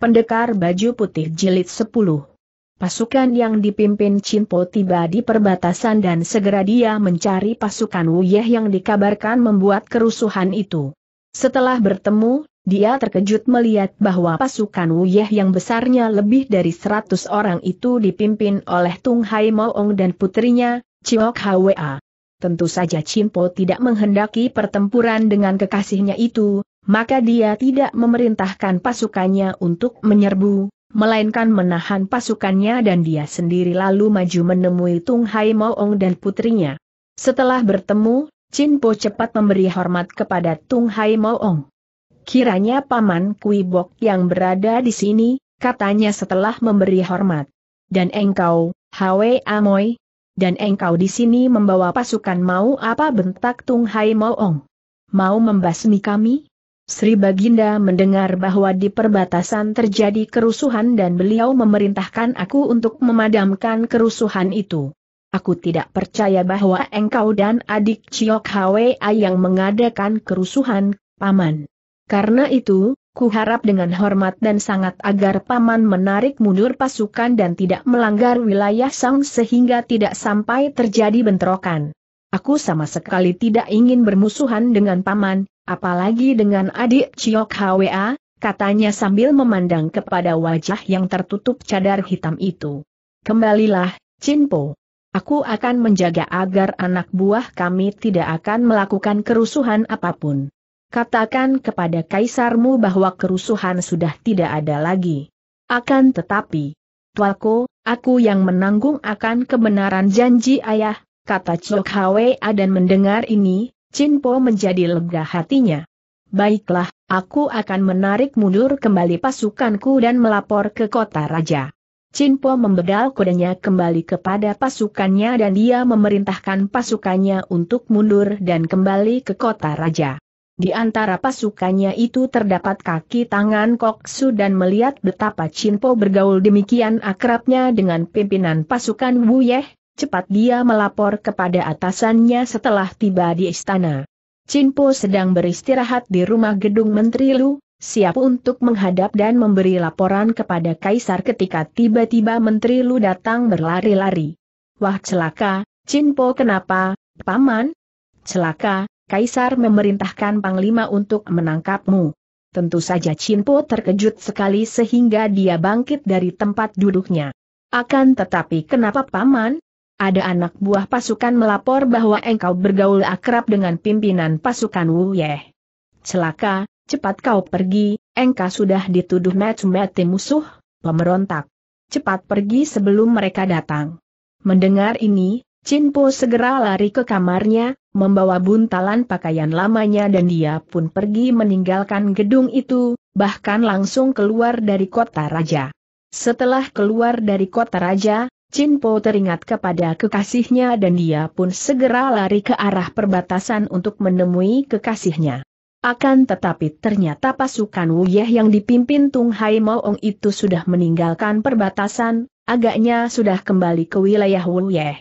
Pendekar Baju Putih Jilid 10 Pasukan yang dipimpin Cimpo tiba di perbatasan dan segera dia mencari pasukan Wuyeh yang dikabarkan membuat kerusuhan itu. Setelah bertemu, dia terkejut melihat bahwa pasukan Wuyeh yang besarnya lebih dari 100 orang itu dipimpin oleh Tung Hai Moong dan putrinya, Chiok Hwa. Tentu saja Cimpo tidak menghendaki pertempuran dengan kekasihnya itu, maka dia tidak memerintahkan pasukannya untuk menyerbu, melainkan menahan pasukannya dan dia sendiri lalu maju menemui Tung Hai Moong dan putrinya. Setelah bertemu, Chin Po cepat memberi hormat kepada Tung Hai Moong. Kiranya Paman Kui Bok yang berada di sini, katanya setelah memberi hormat. Dan engkau, Hwe Amoy, dan engkau di sini membawa pasukan mau apa bentak Tung Hai Moong? Mau membasmi kami? Sri Baginda mendengar bahwa di perbatasan terjadi kerusuhan dan beliau memerintahkan aku untuk memadamkan kerusuhan itu. Aku tidak percaya bahwa engkau dan adik Ciok Hwa yang mengadakan kerusuhan, Paman. Karena itu, kuharap dengan hormat dan sangat agar Paman menarik mundur pasukan dan tidak melanggar wilayah Sang sehingga tidak sampai terjadi bentrokan. Aku sama sekali tidak ingin bermusuhan dengan Paman, Apalagi dengan adik Ciok Hwa, katanya sambil memandang kepada wajah yang tertutup cadar hitam itu. Kembalilah, Cinpo. Aku akan menjaga agar anak buah kami tidak akan melakukan kerusuhan apapun. Katakan kepada kaisarmu bahwa kerusuhan sudah tidak ada lagi. Akan tetapi, tuaku, aku yang menanggung akan kebenaran janji ayah, kata Chok Hwa dan mendengar ini, Chin Po menjadi lega hatinya. Baiklah, aku akan menarik mundur kembali pasukanku dan melapor ke kota raja. Chin Po membedal kudanya kembali kepada pasukannya dan dia memerintahkan pasukannya untuk mundur dan kembali ke kota raja. Di antara pasukannya itu terdapat kaki tangan Koksu dan melihat betapa Chin Po bergaul demikian akrabnya dengan pimpinan pasukan Wu Yeh, Cepat dia melapor kepada atasannya setelah tiba di istana. Cinpo sedang beristirahat di rumah gedung Menteri Lu, siap untuk menghadap dan memberi laporan kepada Kaisar ketika tiba-tiba Menteri Lu datang berlari-lari. Wah celaka, Cinpo kenapa, Paman? Celaka, Kaisar memerintahkan Panglima untuk menangkapmu. Tentu saja Cinpo terkejut sekali sehingga dia bangkit dari tempat duduknya. Akan tetapi kenapa Paman? ada anak buah pasukan melapor bahwa engkau bergaul akrab dengan pimpinan pasukan Wu Ye. Celaka, cepat kau pergi, engkau sudah dituduh mati-mati musuh, pemberontak. Cepat pergi sebelum mereka datang. Mendengar ini, Chin Po segera lari ke kamarnya, membawa buntalan pakaian lamanya dan dia pun pergi meninggalkan gedung itu, bahkan langsung keluar dari kota raja. Setelah keluar dari kota raja, Chin Po teringat kepada kekasihnya dan dia pun segera lari ke arah perbatasan untuk menemui kekasihnya. Akan tetapi ternyata pasukan Wu Wuyeh yang dipimpin Tung Hai Moong itu sudah meninggalkan perbatasan, agaknya sudah kembali ke wilayah Wu Wuyeh.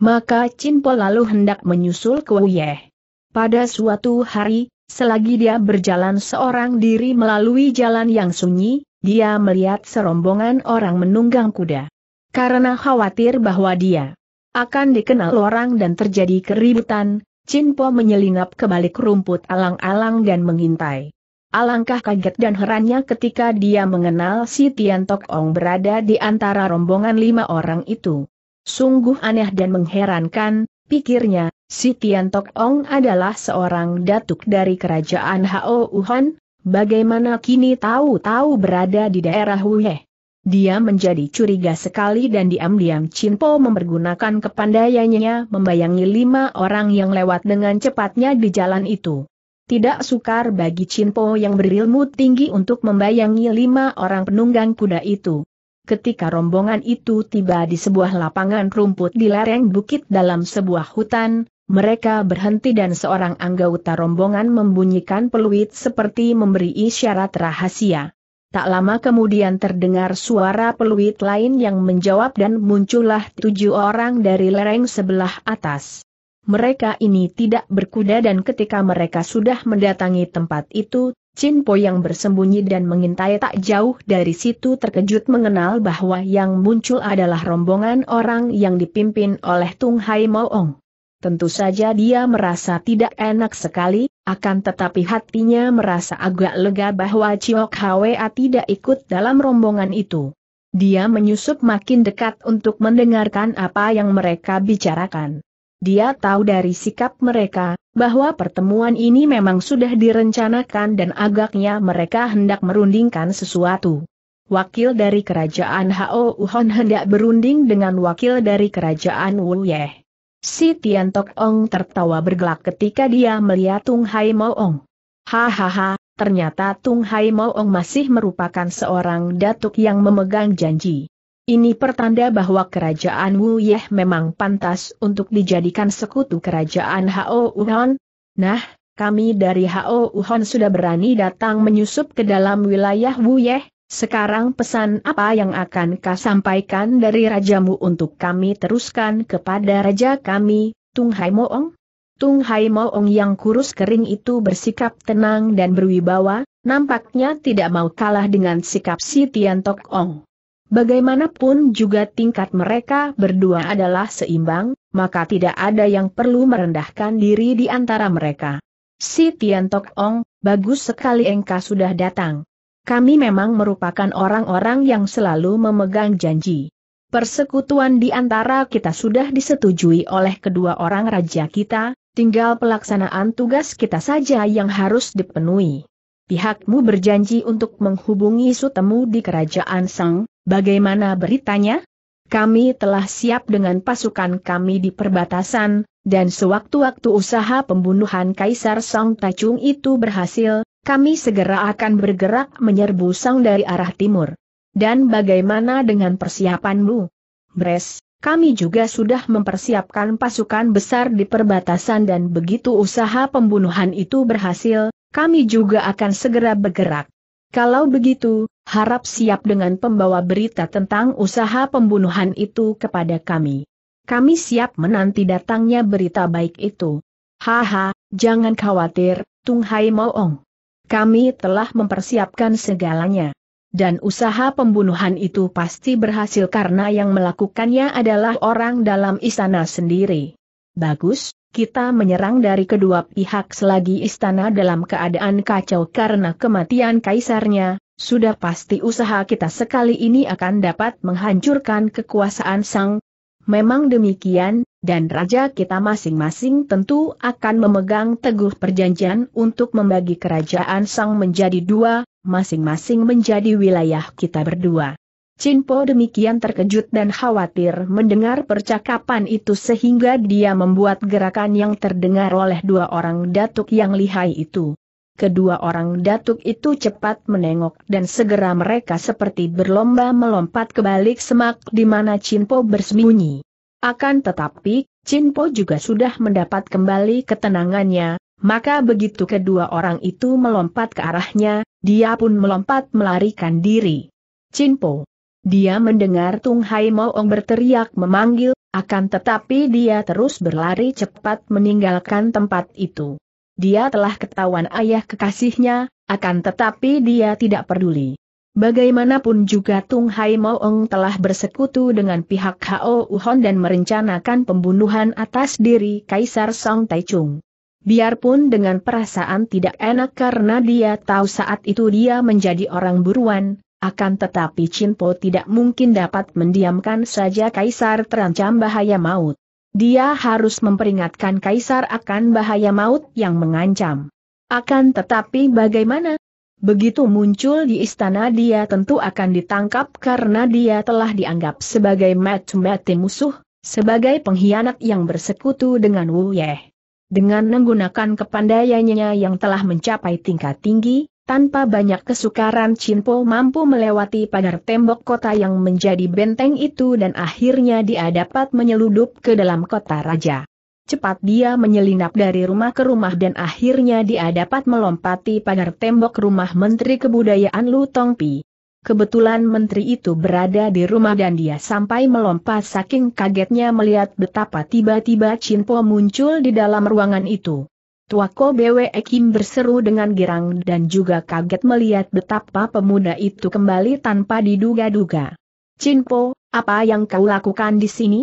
Maka Chin Po lalu hendak menyusul ke Wu Wuyeh. Pada suatu hari, selagi dia berjalan seorang diri melalui jalan yang sunyi, dia melihat serombongan orang menunggang kuda. Karena khawatir bahwa dia akan dikenal orang dan terjadi keributan, Chin Po menyelinap ke balik rumput alang-alang dan mengintai. Alangkah kaget dan herannya ketika dia mengenal si Tian Tok Ong berada di antara rombongan lima orang itu. Sungguh aneh dan mengherankan, pikirnya, si Tian Tok Ong adalah seorang datuk dari kerajaan Hao Wuhan, bagaimana kini tahu-tahu berada di daerah Wuhe. Dia menjadi curiga sekali dan diam-diam Cinpo mempergunakan kepandaiannya membayangi lima orang yang lewat dengan cepatnya di jalan itu. Tidak sukar bagi Po yang berilmu tinggi untuk membayangi lima orang penunggang kuda itu. Ketika rombongan itu tiba di sebuah lapangan rumput di lereng bukit dalam sebuah hutan, mereka berhenti dan seorang anggota rombongan membunyikan peluit seperti memberi isyarat rahasia. Tak lama kemudian terdengar suara peluit lain yang menjawab dan muncullah tujuh orang dari lereng sebelah atas. Mereka ini tidak berkuda dan ketika mereka sudah mendatangi tempat itu, Chin Po yang bersembunyi dan mengintai tak jauh dari situ terkejut mengenal bahwa yang muncul adalah rombongan orang yang dipimpin oleh Tung Hai Moong. Tentu saja dia merasa tidak enak sekali, akan tetapi hatinya merasa agak lega bahwa Chiok Hwa tidak ikut dalam rombongan itu. Dia menyusup makin dekat untuk mendengarkan apa yang mereka bicarakan. Dia tahu dari sikap mereka, bahwa pertemuan ini memang sudah direncanakan dan agaknya mereka hendak merundingkan sesuatu. Wakil dari kerajaan Hao Uhon hendak berunding dengan wakil dari kerajaan Wu Yeh. Si Tian Tok Ong tertawa bergelak ketika dia melihat Tung Hai Mo Ong. Hahaha, ternyata Tung Hai Mo Ong masih merupakan seorang datuk yang memegang janji. Ini pertanda bahwa kerajaan Wu Yeh memang pantas untuk dijadikan sekutu kerajaan Hao Uhon. Nah, kami dari Hao Uhon sudah berani datang menyusup ke dalam wilayah Wu Yeh, sekarang pesan apa yang akan kau sampaikan dari rajamu untuk kami teruskan kepada raja kami, Tung Hai Moong? Tung Hai Moong yang kurus kering itu bersikap tenang dan berwibawa, nampaknya tidak mau kalah dengan sikap si Tian Tok Ong. Bagaimanapun juga tingkat mereka berdua adalah seimbang, maka tidak ada yang perlu merendahkan diri di antara mereka. Si Tian Tok Ong, bagus sekali engkau sudah datang. Kami memang merupakan orang-orang yang selalu memegang janji. Persekutuan di antara kita sudah disetujui oleh kedua orang raja kita, tinggal pelaksanaan tugas kita saja yang harus dipenuhi. Pihakmu berjanji untuk menghubungi sutemu di kerajaan Sang, bagaimana beritanya? Kami telah siap dengan pasukan kami di perbatasan, dan sewaktu-waktu usaha pembunuhan Kaisar Song Tacung itu berhasil, kami segera akan bergerak menyerbu Sang dari arah timur. Dan bagaimana dengan persiapanmu? Bres, kami juga sudah mempersiapkan pasukan besar di perbatasan dan begitu usaha pembunuhan itu berhasil, kami juga akan segera bergerak. Kalau begitu, harap siap dengan pembawa berita tentang usaha pembunuhan itu kepada kami. Kami siap menanti datangnya berita baik itu. Haha, jangan khawatir, Tung Hai Moong. Kami telah mempersiapkan segalanya. Dan usaha pembunuhan itu pasti berhasil karena yang melakukannya adalah orang dalam istana sendiri. Bagus, kita menyerang dari kedua pihak selagi istana dalam keadaan kacau karena kematian kaisarnya, sudah pasti usaha kita sekali ini akan dapat menghancurkan kekuasaan sang Memang demikian, dan raja kita masing-masing tentu akan memegang teguh perjanjian untuk membagi kerajaan Sang menjadi dua, masing-masing menjadi wilayah kita berdua. Cinpo demikian terkejut dan khawatir mendengar percakapan itu sehingga dia membuat gerakan yang terdengar oleh dua orang datuk yang lihai itu kedua orang datuk itu cepat menengok dan segera mereka seperti berlomba melompat ke balik semak di mana Cinpo bersembunyi. Akan tetapi, Cinpo juga sudah mendapat kembali ketenangannya, maka begitu kedua orang itu melompat ke arahnya, dia pun melompat melarikan diri. Cinpo. Dia mendengar Tung Hai Moong berteriak memanggil, akan tetapi dia terus berlari cepat meninggalkan tempat itu. Dia telah ketahuan ayah kekasihnya, akan tetapi dia tidak peduli. Bagaimanapun juga Tung Hai Moong telah bersekutu dengan pihak Hao Uhon dan merencanakan pembunuhan atas diri Kaisar Song Taichung. Biarpun dengan perasaan tidak enak karena dia tahu saat itu dia menjadi orang buruan, akan tetapi Po tidak mungkin dapat mendiamkan saja Kaisar terancam bahaya maut. Dia harus memperingatkan Kaisar akan bahaya maut yang mengancam. Akan tetapi bagaimana? Begitu muncul di istana dia tentu akan ditangkap karena dia telah dianggap sebagai mati-mati musuh, sebagai pengkhianat yang bersekutu dengan Wu Ye. Dengan menggunakan kepandaiannya yang telah mencapai tingkat tinggi, tanpa banyak kesukaran Cinpo mampu melewati pagar tembok kota yang menjadi benteng itu dan akhirnya dia dapat menyeludup ke dalam kota raja. Cepat dia menyelinap dari rumah ke rumah dan akhirnya dia dapat melompati pagar tembok rumah Menteri Kebudayaan Lu Tongpi. Kebetulan menteri itu berada di rumah dan dia sampai melompat saking kagetnya melihat betapa tiba-tiba Cinpo muncul di dalam ruangan itu. Tuako Bwe Kim berseru dengan girang dan juga kaget melihat betapa pemuda itu kembali tanpa diduga-duga. Cinpo, apa yang kau lakukan di sini?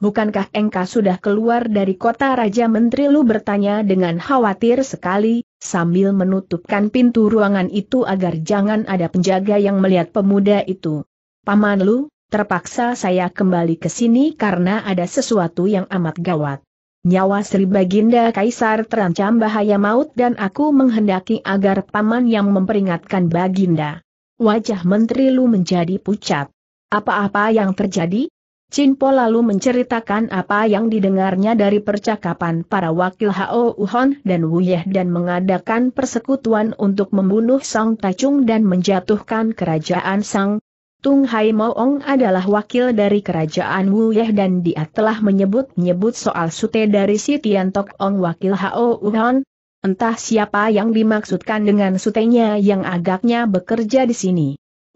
Bukankah engkau sudah keluar dari kota Raja Menteri Lu bertanya dengan khawatir sekali, sambil menutupkan pintu ruangan itu agar jangan ada penjaga yang melihat pemuda itu. Paman Lu, terpaksa saya kembali ke sini karena ada sesuatu yang amat gawat. Nyawa Sri Baginda Kaisar terancam bahaya maut dan aku menghendaki agar paman yang memperingatkan Baginda. Wajah Menteri Lu menjadi pucat. Apa-apa yang terjadi? Cinpo lalu menceritakan apa yang didengarnya dari percakapan para wakil Hao Uhon dan Wuyeh dan mengadakan persekutuan untuk membunuh Sang Tacung dan menjatuhkan kerajaan Sang Tung Hai Moong adalah wakil dari kerajaan Wu Yeh dan dia telah menyebut-nyebut soal sute dari si Tian Tok Ong wakil Hao Uhon. Entah siapa yang dimaksudkan dengan sutenya yang agaknya bekerja di sini.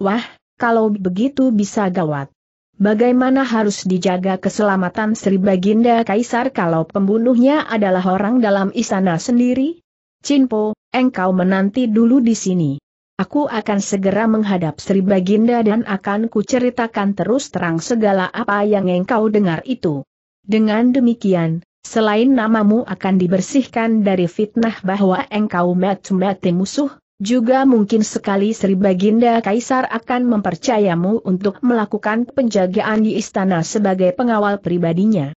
Wah, kalau begitu bisa gawat. Bagaimana harus dijaga keselamatan Sri Baginda Kaisar kalau pembunuhnya adalah orang dalam istana sendiri? Cinpo, engkau menanti dulu di sini. Aku akan segera menghadap Sri Baginda dan akan kuceritakan terus terang segala apa yang engkau dengar itu. Dengan demikian, selain namamu akan dibersihkan dari fitnah bahwa engkau mati-mati musuh, juga mungkin sekali Sri Baginda Kaisar akan mempercayamu untuk melakukan penjagaan di istana sebagai pengawal pribadinya.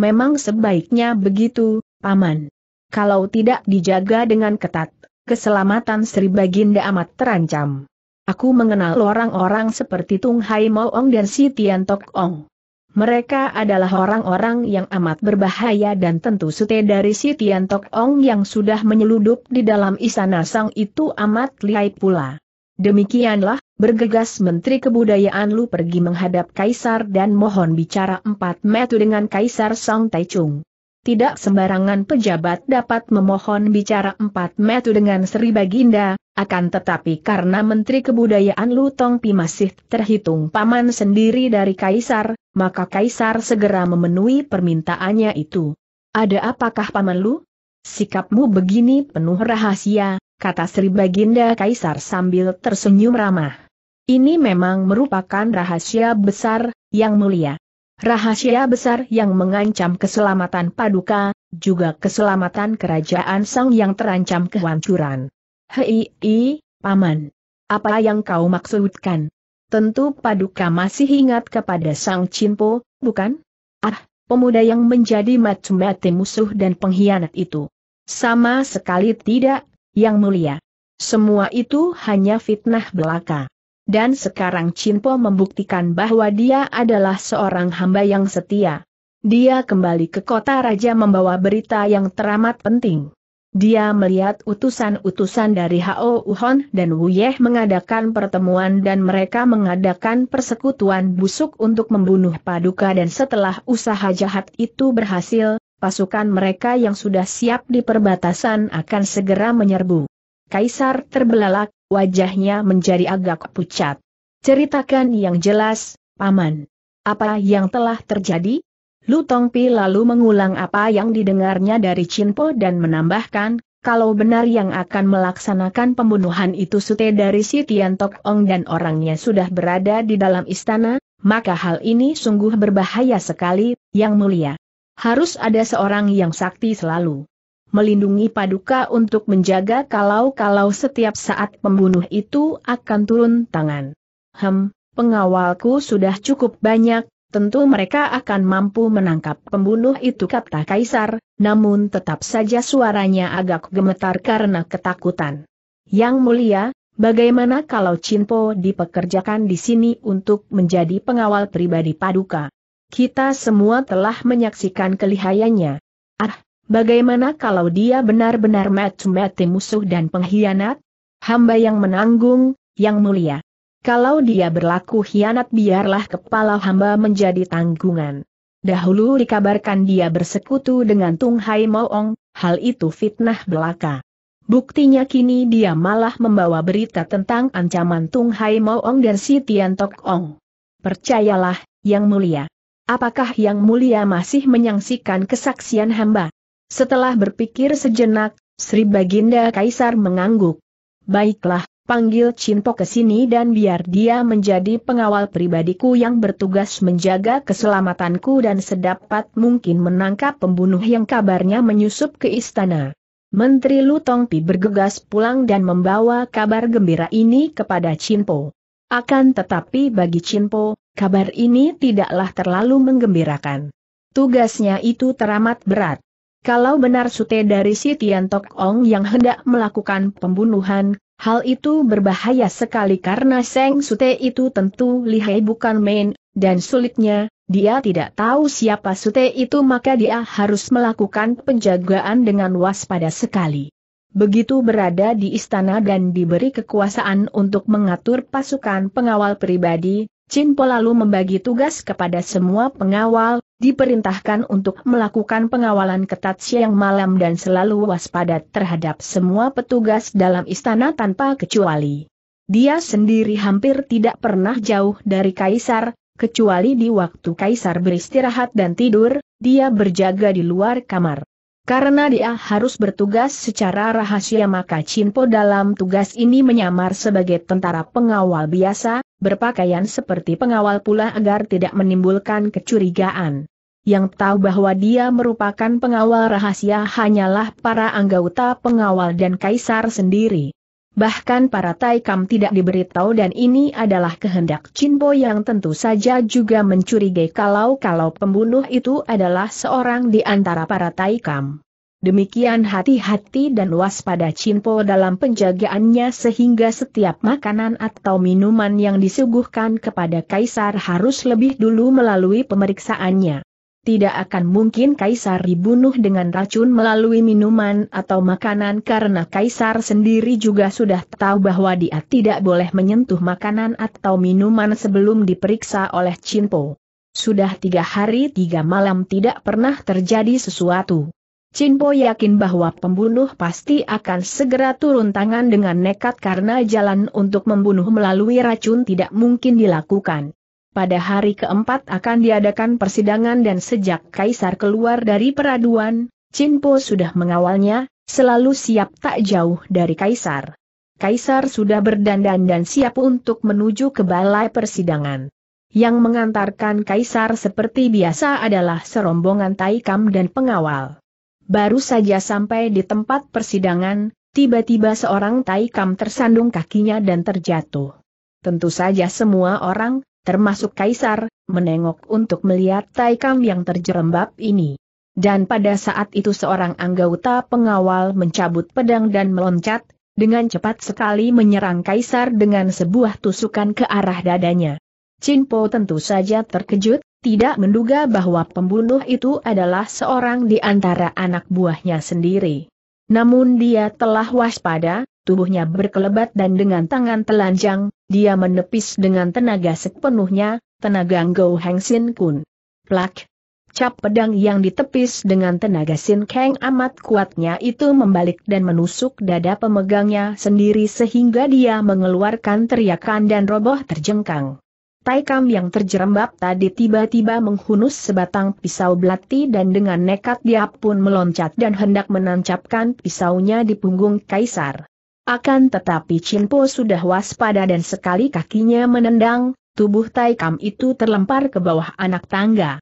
Memang sebaiknya begitu, Paman. Kalau tidak dijaga dengan ketat, keselamatan Sri Baginda amat terancam. Aku mengenal orang-orang seperti Tung Hai Moong dan Si Tian Tok Ong. Mereka adalah orang-orang yang amat berbahaya dan tentu sute dari Si Tian Tok Ong yang sudah menyeludup di dalam istana sang itu amat lihai pula. Demikianlah, bergegas Menteri Kebudayaan Lu pergi menghadap Kaisar dan mohon bicara empat metu dengan Kaisar Song Taichung tidak sembarangan pejabat dapat memohon bicara empat metu dengan Sri Baginda, akan tetapi karena Menteri Kebudayaan Lutong Pi masih terhitung paman sendiri dari Kaisar, maka Kaisar segera memenuhi permintaannya itu. Ada apakah paman lu? Sikapmu begini penuh rahasia, kata Sri Baginda Kaisar sambil tersenyum ramah. Ini memang merupakan rahasia besar, yang mulia. Rahasia besar yang mengancam keselamatan Paduka, juga keselamatan kerajaan Sang yang terancam kehancuran. Hei, i, Paman. Apa yang kau maksudkan? Tentu Paduka masih ingat kepada Sang Cinpo, bukan? Ah, pemuda yang menjadi macam-macam musuh dan pengkhianat itu. Sama sekali tidak, Yang Mulia. Semua itu hanya fitnah belaka dan sekarang Cinpo membuktikan bahwa dia adalah seorang hamba yang setia. Dia kembali ke kota raja membawa berita yang teramat penting. Dia melihat utusan-utusan dari Hao Uhon dan Wu Yeh mengadakan pertemuan dan mereka mengadakan persekutuan busuk untuk membunuh Paduka dan setelah usaha jahat itu berhasil, pasukan mereka yang sudah siap di perbatasan akan segera menyerbu. Kaisar terbelalak, wajahnya menjadi agak pucat. Ceritakan yang jelas, Paman. Apa yang telah terjadi? Lu Tongpi lalu mengulang apa yang didengarnya dari Chinpo dan menambahkan, kalau benar yang akan melaksanakan pembunuhan itu sute dari si Tian Tok Ong dan orangnya sudah berada di dalam istana, maka hal ini sungguh berbahaya sekali, Yang Mulia. Harus ada seorang yang sakti selalu melindungi Paduka untuk menjaga kalau-kalau setiap saat pembunuh itu akan turun tangan. Hem, pengawalku sudah cukup banyak, tentu mereka akan mampu menangkap pembunuh itu kata Kaisar, namun tetap saja suaranya agak gemetar karena ketakutan. Yang mulia, bagaimana kalau Cinpo dipekerjakan di sini untuk menjadi pengawal pribadi Paduka? Kita semua telah menyaksikan kelihayannya. Ah, Bagaimana kalau dia benar-benar mati-mati musuh dan pengkhianat? Hamba yang menanggung, yang mulia. Kalau dia berlaku hianat biarlah kepala hamba menjadi tanggungan. Dahulu dikabarkan dia bersekutu dengan Tung Hai Moong, hal itu fitnah belaka. Buktinya kini dia malah membawa berita tentang ancaman Tung Hai Moong dan si Tian Tok Ong. Percayalah, Yang Mulia. Apakah Yang Mulia masih menyaksikan kesaksian hamba? Setelah berpikir sejenak, Sri Baginda Kaisar mengangguk. Baiklah, panggil Cinpo ke sini dan biar dia menjadi pengawal pribadiku yang bertugas menjaga keselamatanku dan sedapat mungkin menangkap pembunuh yang kabarnya menyusup ke istana. Menteri Lutongpi bergegas pulang dan membawa kabar gembira ini kepada Cinpo. Akan tetapi bagi Cinpo, kabar ini tidaklah terlalu menggembirakan. Tugasnya itu teramat berat. Kalau benar sute dari si Tian Tok Ong yang hendak melakukan pembunuhan, hal itu berbahaya sekali karena Seng Sute itu tentu lihai bukan main, dan sulitnya, dia tidak tahu siapa sute itu maka dia harus melakukan penjagaan dengan waspada sekali. Begitu berada di istana dan diberi kekuasaan untuk mengatur pasukan pengawal pribadi, Chin Po lalu membagi tugas kepada semua pengawal, diperintahkan untuk melakukan pengawalan ketat siang malam dan selalu waspada terhadap semua petugas dalam istana tanpa kecuali. Dia sendiri hampir tidak pernah jauh dari Kaisar, kecuali di waktu Kaisar beristirahat dan tidur, dia berjaga di luar kamar. Karena dia harus bertugas secara rahasia maka Chinpo dalam tugas ini menyamar sebagai tentara pengawal biasa, berpakaian seperti pengawal pula agar tidak menimbulkan kecurigaan. Yang tahu bahwa dia merupakan pengawal rahasia hanyalah para anggota pengawal dan kaisar sendiri. Bahkan para Taikam tidak diberitahu dan ini adalah kehendak Chinbo yang tentu saja juga mencurigai kalau-kalau pembunuh itu adalah seorang di antara para Taikam. Demikian hati-hati dan waspada Cinpo dalam penjagaannya sehingga setiap makanan atau minuman yang disuguhkan kepada Kaisar harus lebih dulu melalui pemeriksaannya. Tidak akan mungkin Kaisar dibunuh dengan racun melalui minuman atau makanan karena Kaisar sendiri juga sudah tahu bahwa dia tidak boleh menyentuh makanan atau minuman sebelum diperiksa oleh Cinpo. Sudah tiga hari tiga malam tidak pernah terjadi sesuatu. Cinpo yakin bahwa pembunuh pasti akan segera turun tangan dengan nekat karena jalan untuk membunuh melalui racun tidak mungkin dilakukan. Pada hari keempat akan diadakan persidangan dan sejak Kaisar keluar dari peraduan, Cinpo sudah mengawalnya, selalu siap tak jauh dari Kaisar. Kaisar sudah berdandan dan siap untuk menuju ke balai persidangan. Yang mengantarkan Kaisar seperti biasa adalah serombongan Taikam dan pengawal. Baru saja sampai di tempat persidangan, tiba-tiba seorang Taikam tersandung kakinya dan terjatuh. Tentu saja semua orang, termasuk Kaisar, menengok untuk melihat Taikam yang terjerembab ini. Dan pada saat itu seorang anggota pengawal mencabut pedang dan meloncat, dengan cepat sekali menyerang Kaisar dengan sebuah tusukan ke arah dadanya. Cinpo tentu saja terkejut, tidak menduga bahwa pembunuh itu adalah seorang di antara anak buahnya sendiri. Namun dia telah waspada, tubuhnya berkelebat dan dengan tangan telanjang, dia menepis dengan tenaga sepenuhnya, tenaga Gou Heng Sin Kun. Plak! Cap pedang yang ditepis dengan tenaga Sin Kang amat kuatnya itu membalik dan menusuk dada pemegangnya sendiri sehingga dia mengeluarkan teriakan dan roboh terjengkang. Taikam yang terjerembab tadi tiba-tiba menghunus sebatang pisau belati dan dengan nekat dia pun meloncat dan hendak menancapkan pisaunya di punggung kaisar. Akan tetapi Chinpo sudah waspada dan sekali kakinya menendang, tubuh Taikam itu terlempar ke bawah anak tangga.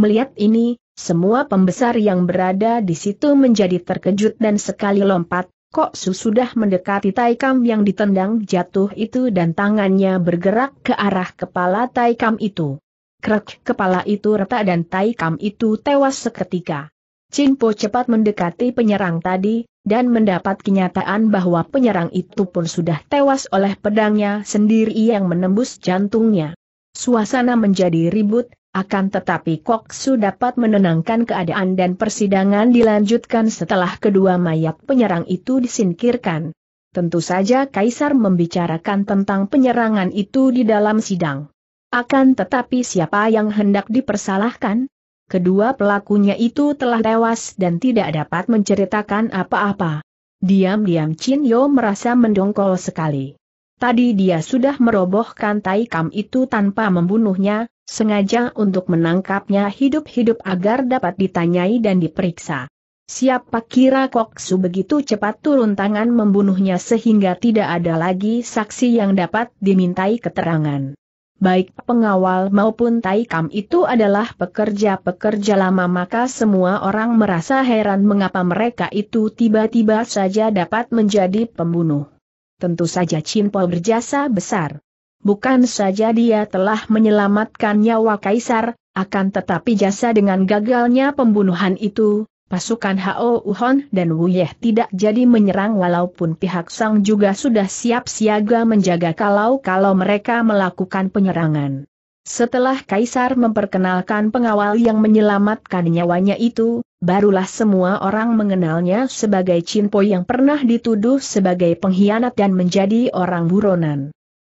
Melihat ini, semua pembesar yang berada di situ menjadi terkejut dan sekali lompat, Kok sudah mendekati Taikam yang ditendang jatuh itu dan tangannya bergerak ke arah kepala Taikam itu. Krek kepala itu retak dan Taikam itu tewas seketika. Po cepat mendekati penyerang tadi, dan mendapat kenyataan bahwa penyerang itu pun sudah tewas oleh pedangnya sendiri yang menembus jantungnya. Suasana menjadi ribut, akan tetapi Koksu dapat menenangkan keadaan dan persidangan dilanjutkan setelah kedua mayat penyerang itu disingkirkan. Tentu saja Kaisar membicarakan tentang penyerangan itu di dalam sidang. Akan tetapi siapa yang hendak dipersalahkan? Kedua pelakunya itu telah tewas dan tidak dapat menceritakan apa-apa. Diam-diam Chin Yo merasa mendongkol sekali. Tadi dia sudah merobohkan Taikam itu tanpa membunuhnya, sengaja untuk menangkapnya hidup-hidup agar dapat ditanyai dan diperiksa. Siapa kira Koksu begitu cepat turun tangan membunuhnya sehingga tidak ada lagi saksi yang dapat dimintai keterangan. Baik pengawal maupun Taikam itu adalah pekerja-pekerja lama maka semua orang merasa heran mengapa mereka itu tiba-tiba saja dapat menjadi pembunuh tentu saja Cinpo berjasa besar. Bukan saja dia telah menyelamatkan nyawa Kaisar, akan tetapi jasa dengan gagalnya pembunuhan itu, pasukan Hao Uhon dan Wu Yeh tidak jadi menyerang walaupun pihak Sang juga sudah siap siaga menjaga kalau-kalau mereka melakukan penyerangan. Setelah Kaisar memperkenalkan pengawal yang menyelamatkan nyawanya itu, barulah semua orang mengenalnya sebagai Cinpo yang pernah dituduh sebagai pengkhianat dan menjadi orang buronan.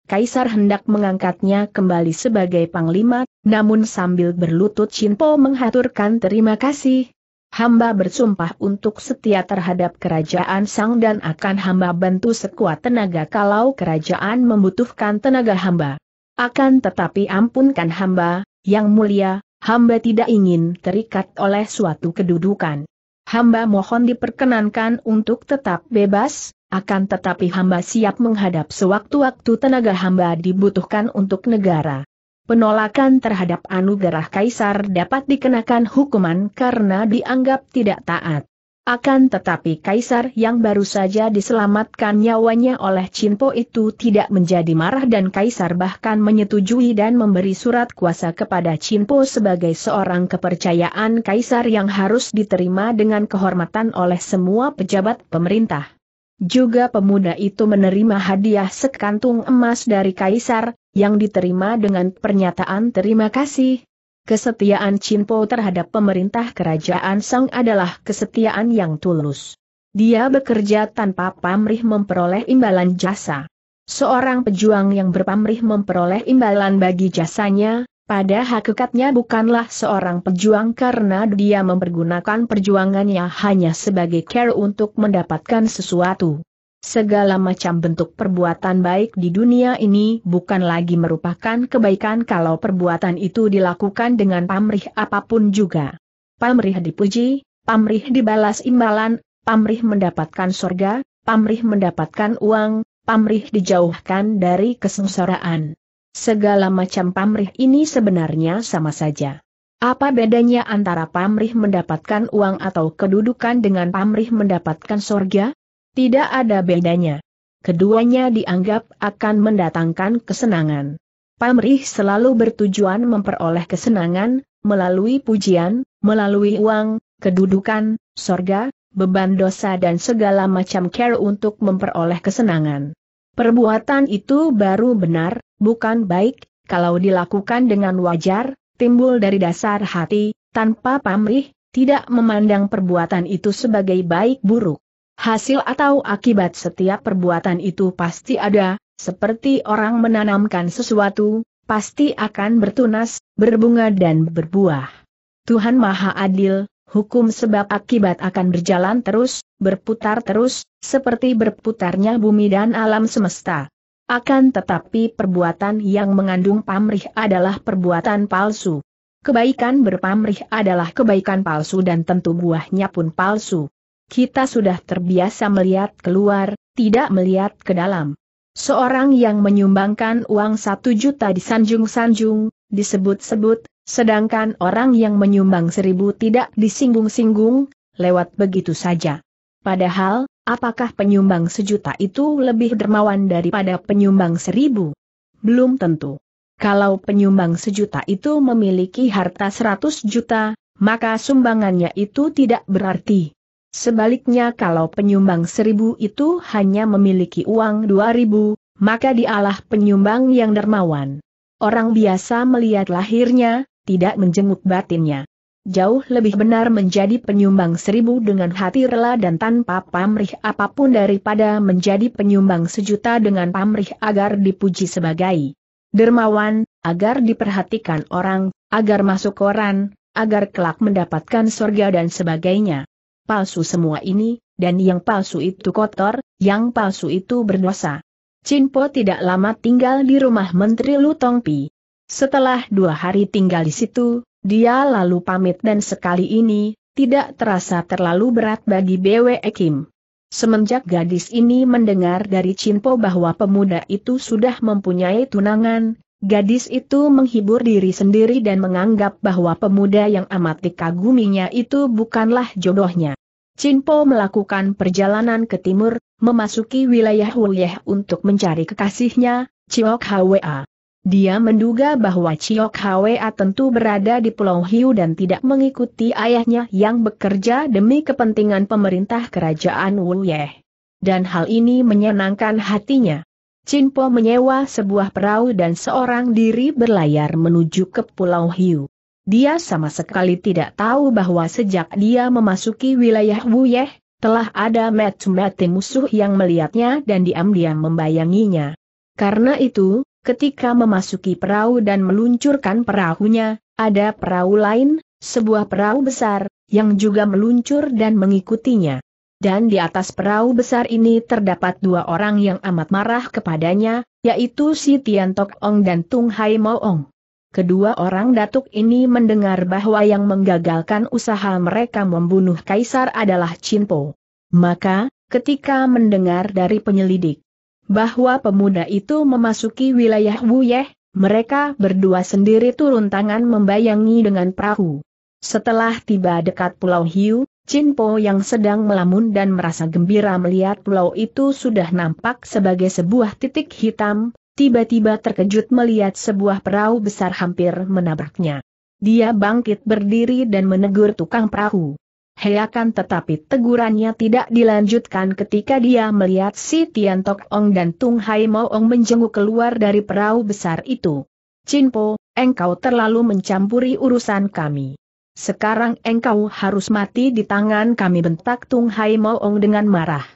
Kaisar hendak mengangkatnya kembali sebagai panglima, namun sambil berlutut Cinpo menghaturkan terima kasih. Hamba bersumpah untuk setia terhadap kerajaan Sang dan akan hamba bantu sekuat tenaga kalau kerajaan membutuhkan tenaga hamba. Akan tetapi ampunkan hamba, yang mulia, hamba tidak ingin terikat oleh suatu kedudukan. Hamba mohon diperkenankan untuk tetap bebas, akan tetapi hamba siap menghadap sewaktu-waktu tenaga hamba dibutuhkan untuk negara. Penolakan terhadap anugerah kaisar dapat dikenakan hukuman karena dianggap tidak taat. Akan tetapi kaisar yang baru saja diselamatkan nyawanya oleh Cinpo itu tidak menjadi marah dan kaisar bahkan menyetujui dan memberi surat kuasa kepada Cinpo sebagai seorang kepercayaan kaisar yang harus diterima dengan kehormatan oleh semua pejabat pemerintah. Juga pemuda itu menerima hadiah sekantung emas dari kaisar, yang diterima dengan pernyataan terima kasih, kesetiaan Chinpo terhadap pemerintah kerajaan Sang adalah kesetiaan yang tulus. Dia bekerja tanpa pamrih memperoleh imbalan jasa. Seorang pejuang yang berpamrih memperoleh imbalan bagi jasanya, pada hakikatnya bukanlah seorang pejuang karena dia mempergunakan perjuangannya hanya sebagai care untuk mendapatkan sesuatu. Segala macam bentuk perbuatan baik di dunia ini bukan lagi merupakan kebaikan kalau perbuatan itu dilakukan dengan pamrih apapun juga. Pamrih dipuji, pamrih dibalas imbalan, pamrih mendapatkan sorga, pamrih mendapatkan uang, pamrih dijauhkan dari kesengsaraan. Segala macam pamrih ini sebenarnya sama saja. Apa bedanya antara pamrih mendapatkan uang atau kedudukan dengan pamrih mendapatkan sorga? Tidak ada bedanya. Keduanya dianggap akan mendatangkan kesenangan. Pamrih selalu bertujuan memperoleh kesenangan, melalui pujian, melalui uang, kedudukan, sorga, beban dosa dan segala macam care untuk memperoleh kesenangan. Perbuatan itu baru benar, bukan baik, kalau dilakukan dengan wajar, timbul dari dasar hati, tanpa pamrih, tidak memandang perbuatan itu sebagai baik buruk. Hasil atau akibat setiap perbuatan itu pasti ada, seperti orang menanamkan sesuatu, pasti akan bertunas, berbunga dan berbuah. Tuhan Maha Adil, hukum sebab akibat akan berjalan terus, berputar terus, seperti berputarnya bumi dan alam semesta. Akan tetapi perbuatan yang mengandung pamrih adalah perbuatan palsu. Kebaikan berpamrih adalah kebaikan palsu dan tentu buahnya pun palsu. Kita sudah terbiasa melihat keluar, tidak melihat ke dalam. Seorang yang menyumbangkan uang satu juta sanjung sanjung disebut-sebut, sedangkan orang yang menyumbang seribu tidak disinggung-singgung, lewat begitu saja. Padahal, apakah penyumbang sejuta itu lebih dermawan daripada penyumbang seribu? Belum tentu. Kalau penyumbang sejuta itu memiliki harta seratus juta, maka sumbangannya itu tidak berarti. Sebaliknya kalau penyumbang seribu itu hanya memiliki uang dua ribu, maka dialah penyumbang yang dermawan. Orang biasa melihat lahirnya, tidak menjenguk batinnya. Jauh lebih benar menjadi penyumbang seribu dengan hati rela dan tanpa pamrih apapun daripada menjadi penyumbang sejuta dengan pamrih agar dipuji sebagai dermawan, agar diperhatikan orang, agar masuk koran, agar kelak mendapatkan sorga dan sebagainya palsu semua ini, dan yang palsu itu kotor, yang palsu itu berdosa. Cinpo tidak lama tinggal di rumah Menteri Lu Pi. Setelah dua hari tinggal di situ, dia lalu pamit dan sekali ini, tidak terasa terlalu berat bagi BWE Kim. Semenjak gadis ini mendengar dari Cinpo bahwa pemuda itu sudah mempunyai tunangan, Gadis itu menghibur diri sendiri dan menganggap bahwa pemuda yang amat dikaguminya itu bukanlah jodohnya. Cinpo melakukan perjalanan ke timur, memasuki wilayah Wuyeh untuk mencari kekasihnya, Chiok Hwa. Dia menduga bahwa Chiok Hwa tentu berada di Pulau Hiu dan tidak mengikuti ayahnya yang bekerja demi kepentingan pemerintah kerajaan Wuyeh. Dan hal ini menyenangkan hatinya. Cinpo menyewa sebuah perahu dan seorang diri berlayar menuju ke Pulau Hiu. Dia sama sekali tidak tahu bahwa sejak dia memasuki wilayah Wuyeh, telah ada mati-mati musuh yang melihatnya dan diam-diam membayanginya. Karena itu, ketika memasuki perahu dan meluncurkan perahunya, ada perahu lain, sebuah perahu besar, yang juga meluncur dan mengikutinya. Dan di atas perahu besar ini terdapat dua orang yang amat marah kepadanya, yaitu si Tian Tok Ong dan Tung Hai Mo Ong. Kedua orang datuk ini mendengar bahwa yang menggagalkan usaha mereka membunuh kaisar adalah Chinpo. Maka, ketika mendengar dari penyelidik bahwa pemuda itu memasuki wilayah Wuyeh, mereka berdua sendiri turun tangan membayangi dengan perahu. Setelah tiba dekat Pulau Hiu, Chinpo yang sedang melamun dan merasa gembira melihat pulau itu sudah nampak sebagai sebuah titik hitam, tiba-tiba terkejut melihat sebuah perahu besar hampir menabraknya. Dia bangkit berdiri dan menegur tukang perahu. Heakan tetapi tegurannya tidak dilanjutkan ketika dia melihat si Tian Tok Ong dan Tung Hai Mo Ong menjenguk keluar dari perahu besar itu. Cinpo, engkau terlalu mencampuri urusan kami. Sekarang engkau harus mati di tangan kami bentak Tung Hai Mo Ong dengan marah.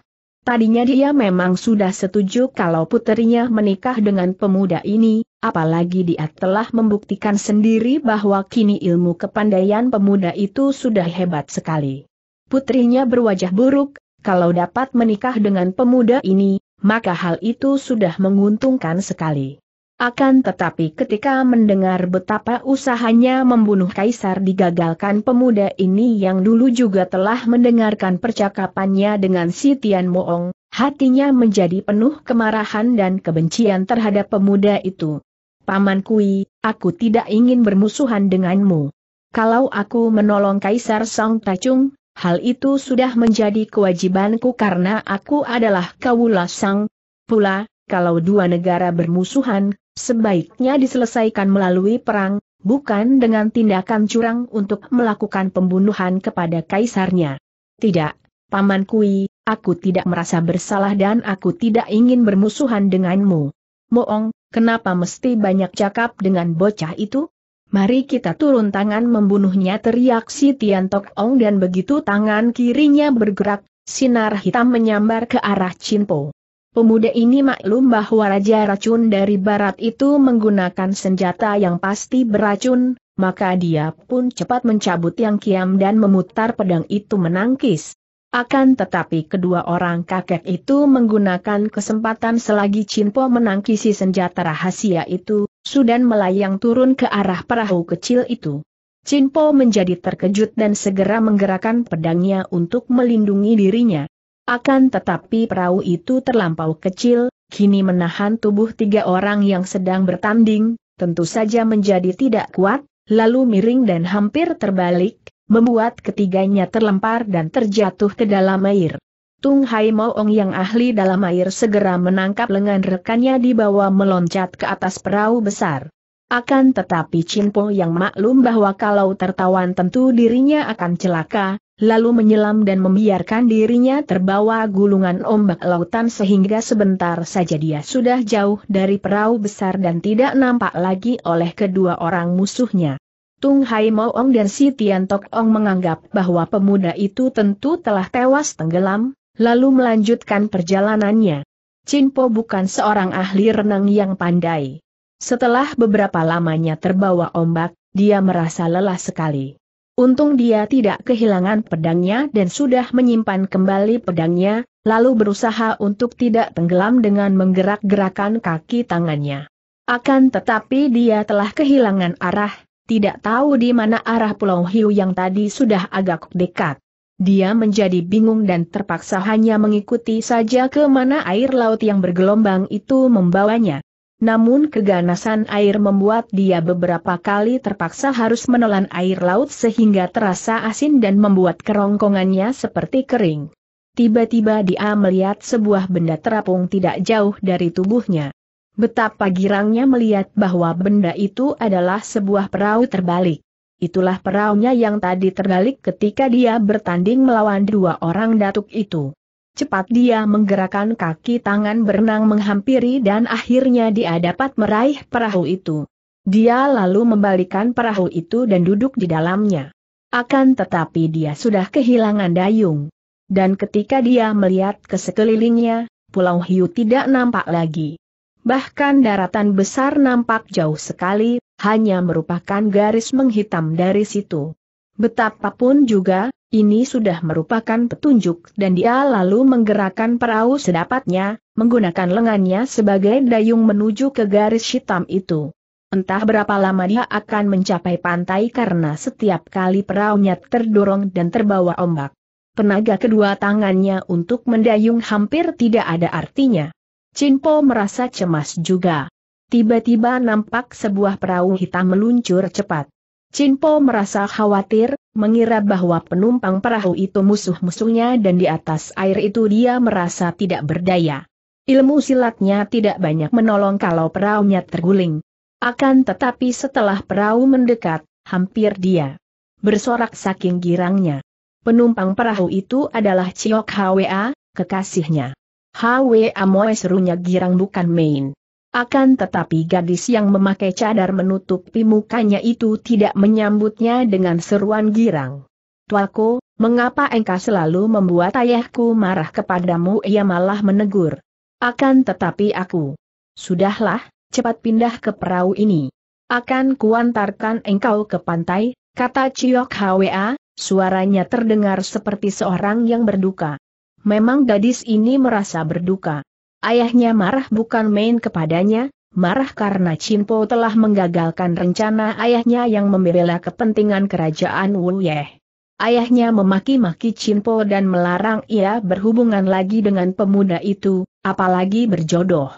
Tadinya dia memang sudah setuju kalau putrinya menikah dengan pemuda ini, apalagi dia telah membuktikan sendiri bahwa kini ilmu kepandaian pemuda itu sudah hebat sekali. Putrinya berwajah buruk, kalau dapat menikah dengan pemuda ini, maka hal itu sudah menguntungkan sekali. Akan tetapi ketika mendengar betapa usahanya membunuh Kaisar digagalkan pemuda ini yang dulu juga telah mendengarkan percakapannya dengan si Tian Moong, hatinya menjadi penuh kemarahan dan kebencian terhadap pemuda itu. Paman Kui, aku tidak ingin bermusuhan denganmu. Kalau aku menolong Kaisar Song Tacung, hal itu sudah menjadi kewajibanku karena aku adalah Kawula Sang. Pula, kalau dua negara bermusuhan, Sebaiknya diselesaikan melalui perang, bukan dengan tindakan curang untuk melakukan pembunuhan kepada kaisarnya. Tidak, Paman Kui, aku tidak merasa bersalah dan aku tidak ingin bermusuhan denganmu. Moong, kenapa mesti banyak cakap dengan bocah itu? Mari kita turun tangan membunuhnya teriak si Tian Tok Ong dan begitu tangan kirinya bergerak, sinar hitam menyambar ke arah Po. Pemuda ini maklum bahwa Raja Racun dari Barat itu menggunakan senjata yang pasti beracun, maka dia pun cepat mencabut yang kiam dan memutar pedang itu menangkis. Akan tetapi kedua orang kakek itu menggunakan kesempatan selagi Cinpo menangkisi senjata rahasia itu, Sudan melayang turun ke arah perahu kecil itu. Cinpo menjadi terkejut dan segera menggerakkan pedangnya untuk melindungi dirinya. Akan tetapi perahu itu terlampau kecil, kini menahan tubuh tiga orang yang sedang bertanding, tentu saja menjadi tidak kuat, lalu miring dan hampir terbalik, membuat ketiganya terlempar dan terjatuh ke dalam air. Tung Hai Moong yang ahli dalam air segera menangkap lengan rekannya di bawah meloncat ke atas perahu besar. Akan tetapi Chin Po yang maklum bahwa kalau tertawan tentu dirinya akan celaka, lalu menyelam dan membiarkan dirinya terbawa gulungan ombak lautan sehingga sebentar saja dia sudah jauh dari perahu besar dan tidak nampak lagi oleh kedua orang musuhnya. Tung Hai Ong dan Si Tian Tok Ong menganggap bahwa pemuda itu tentu telah tewas tenggelam, lalu melanjutkan perjalanannya. Chin Po bukan seorang ahli renang yang pandai. Setelah beberapa lamanya terbawa ombak, dia merasa lelah sekali. Untung dia tidak kehilangan pedangnya dan sudah menyimpan kembali pedangnya, lalu berusaha untuk tidak tenggelam dengan menggerak-gerakan kaki tangannya. Akan tetapi dia telah kehilangan arah, tidak tahu di mana arah Pulau Hiu yang tadi sudah agak dekat. Dia menjadi bingung dan terpaksa hanya mengikuti saja ke mana air laut yang bergelombang itu membawanya namun keganasan air membuat dia beberapa kali terpaksa harus menelan air laut sehingga terasa asin dan membuat kerongkongannya seperti kering. Tiba-tiba dia melihat sebuah benda terapung tidak jauh dari tubuhnya. Betapa girangnya melihat bahwa benda itu adalah sebuah perahu terbalik. Itulah perahunya yang tadi terbalik ketika dia bertanding melawan dua orang datuk itu. Cepat dia menggerakkan kaki tangan berenang menghampiri dan akhirnya dia dapat meraih perahu itu. Dia lalu membalikan perahu itu dan duduk di dalamnya. Akan tetapi dia sudah kehilangan dayung. Dan ketika dia melihat ke sekelilingnya, Pulau Hiu tidak nampak lagi. Bahkan daratan besar nampak jauh sekali, hanya merupakan garis menghitam dari situ. Betapapun juga, ini sudah merupakan petunjuk dan dia lalu menggerakkan perahu sedapatnya, menggunakan lengannya sebagai dayung menuju ke garis hitam itu. Entah berapa lama dia akan mencapai pantai karena setiap kali perahunya terdorong dan terbawa ombak. Tenaga kedua tangannya untuk mendayung hampir tidak ada artinya. Cinpo merasa cemas juga. Tiba-tiba nampak sebuah perahu hitam meluncur cepat. Cinpo merasa khawatir, mengira bahwa penumpang perahu itu musuh-musuhnya dan di atas air itu dia merasa tidak berdaya. Ilmu silatnya tidak banyak menolong kalau perahunya terguling. Akan tetapi setelah perahu mendekat, hampir dia bersorak saking girangnya. Penumpang perahu itu adalah Ciok Hwa, kekasihnya. Hwa Moe serunya girang bukan main. Akan tetapi gadis yang memakai cadar menutupi mukanya itu tidak menyambutnya dengan seruan girang. Tuaku, mengapa engkau selalu membuat ayahku marah kepadamu? Ia malah menegur. Akan tetapi aku. Sudahlah, cepat pindah ke perahu ini. Akan kuantarkan engkau ke pantai, kata Ciyok Hwa, suaranya terdengar seperti seorang yang berduka. Memang gadis ini merasa berduka. Ayahnya marah bukan main kepadanya, marah karena Chinpo telah menggagalkan rencana ayahnya yang membela kepentingan kerajaan Wu Yue. Ayahnya memaki-maki Chinpo dan melarang ia berhubungan lagi dengan pemuda itu, apalagi berjodoh.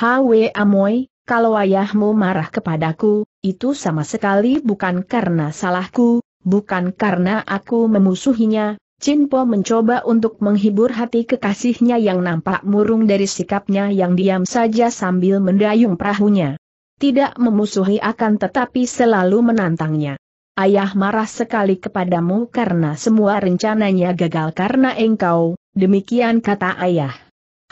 Hwe Amoy, kalau ayahmu marah kepadaku, itu sama sekali bukan karena salahku, bukan karena aku memusuhinya, Chin mencoba untuk menghibur hati kekasihnya yang nampak murung dari sikapnya yang diam saja sambil mendayung perahunya. Tidak memusuhi akan tetapi selalu menantangnya. Ayah marah sekali kepadamu karena semua rencananya gagal karena engkau, demikian kata ayah.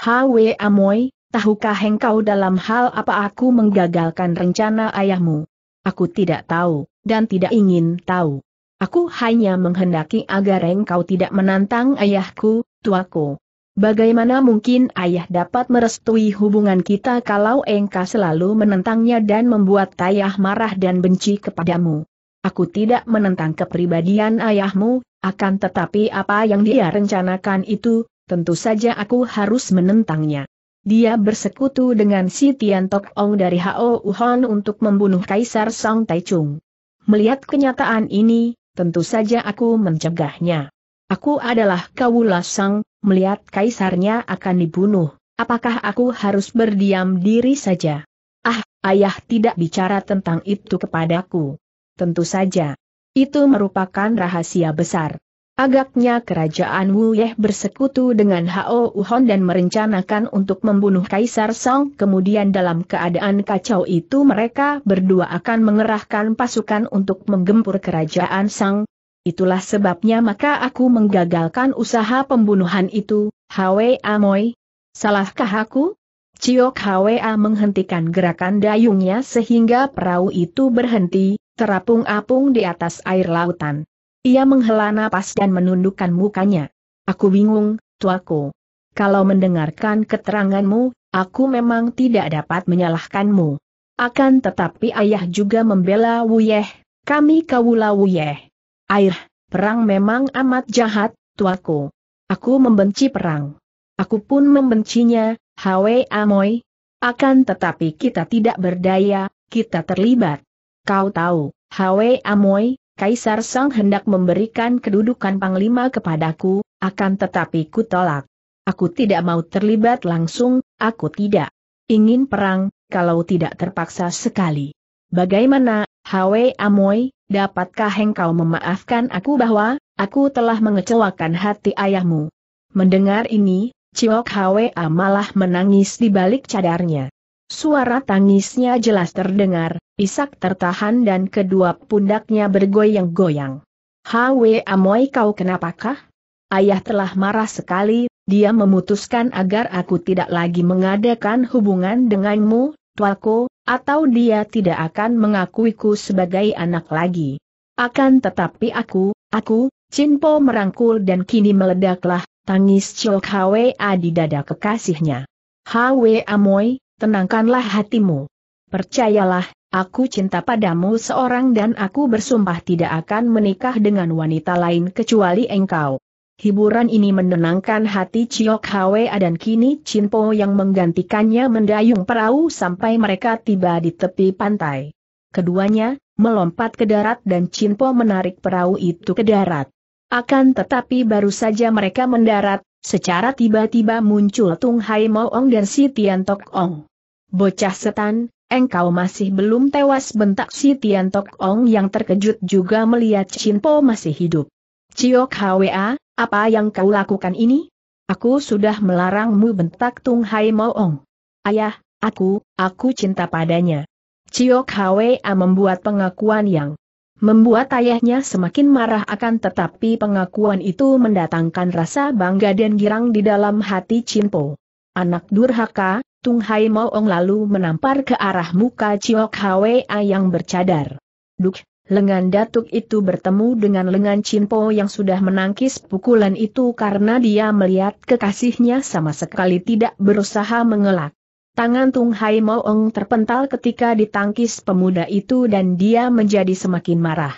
Hwe Amoy, tahukah engkau dalam hal apa aku menggagalkan rencana ayahmu? Aku tidak tahu, dan tidak ingin tahu. Aku hanya menghendaki agar engkau tidak menantang ayahku, tuaku. Bagaimana mungkin ayah dapat merestui hubungan kita kalau engkau selalu menentangnya dan membuat ayah marah dan benci kepadamu? Aku tidak menentang kepribadian ayahmu, akan tetapi apa yang dia rencanakan itu, tentu saja aku harus menentangnya. Dia bersekutu dengan si Tian Tok Ong dari Hao Wuhan untuk membunuh Kaisar Song Taichung. Melihat kenyataan ini, tentu saja aku mencegahnya. Aku adalah Kawulasang, melihat kaisarnya akan dibunuh, apakah aku harus berdiam diri saja? Ah, ayah tidak bicara tentang itu kepadaku. Tentu saja. Itu merupakan rahasia besar. Agaknya kerajaan Wu Yeh bersekutu dengan Hao Uhon dan merencanakan untuk membunuh Kaisar Song. Kemudian dalam keadaan kacau itu mereka berdua akan mengerahkan pasukan untuk menggempur kerajaan Song. Itulah sebabnya maka aku menggagalkan usaha pembunuhan itu, Hwa Amoy. Salahkah aku? Ciok Hwa menghentikan gerakan dayungnya sehingga perahu itu berhenti, terapung-apung di atas air lautan. Ia menghela napas dan menundukkan mukanya. Aku bingung, tuaku. Kalau mendengarkan keteranganmu, aku memang tidak dapat menyalahkanmu. Akan tetapi ayah juga membela Wuyeh, kami kawula Wuyeh. Air, perang memang amat jahat, tuaku. Aku membenci perang. Aku pun membencinya, Hwe Amoy. Akan tetapi kita tidak berdaya, kita terlibat. Kau tahu, Hwe Amoy, Kaisar Sang hendak memberikan kedudukan Panglima kepadaku, akan tetapi ku tolak. Aku tidak mau terlibat langsung, aku tidak ingin perang, kalau tidak terpaksa sekali. Bagaimana, Hwe Amoy, dapatkah engkau memaafkan aku bahwa, aku telah mengecewakan hati ayahmu? Mendengar ini, Ciok Hwe Amalah menangis di balik cadarnya. Suara tangisnya jelas terdengar, Isak tertahan dan kedua pundaknya bergoyang-goyang. Hwe Amoy kau kenapakah? Ayah telah marah sekali, dia memutuskan agar aku tidak lagi mengadakan hubungan denganmu, tuaku, atau dia tidak akan mengakuiku sebagai anak lagi. Akan tetapi aku, aku, Cinpo merangkul dan kini meledaklah, tangis Chok A di dada kekasihnya. Hwe Amoy, tenangkanlah hatimu. Percayalah, Aku cinta padamu seorang dan aku bersumpah tidak akan menikah dengan wanita lain kecuali engkau. Hiburan ini menenangkan hati Chiok Hwa dan kini Chinpo yang menggantikannya mendayung perahu sampai mereka tiba di tepi pantai. Keduanya, melompat ke darat dan Chinpo menarik perahu itu ke darat. Akan tetapi baru saja mereka mendarat, secara tiba-tiba muncul Tung Hai Moong dan si Tian Tok Ong. Bocah setan, engkau masih belum tewas bentak si Tian Tok Ong yang terkejut juga melihat Chin Po masih hidup. Ciok Hwa, apa yang kau lakukan ini? Aku sudah melarangmu bentak Tung Hai Mo Ong. Ayah, aku, aku cinta padanya. Ciok Hwa membuat pengakuan yang membuat ayahnya semakin marah akan tetapi pengakuan itu mendatangkan rasa bangga dan girang di dalam hati Po. Anak durhaka, Tung Hai Moong lalu menampar ke arah muka Ciok Hwa yang bercadar. Duk, lengan datuk itu bertemu dengan lengan Po yang sudah menangkis pukulan itu karena dia melihat kekasihnya sama sekali tidak berusaha mengelak. Tangan Tung Hai Moong terpental ketika ditangkis pemuda itu dan dia menjadi semakin marah.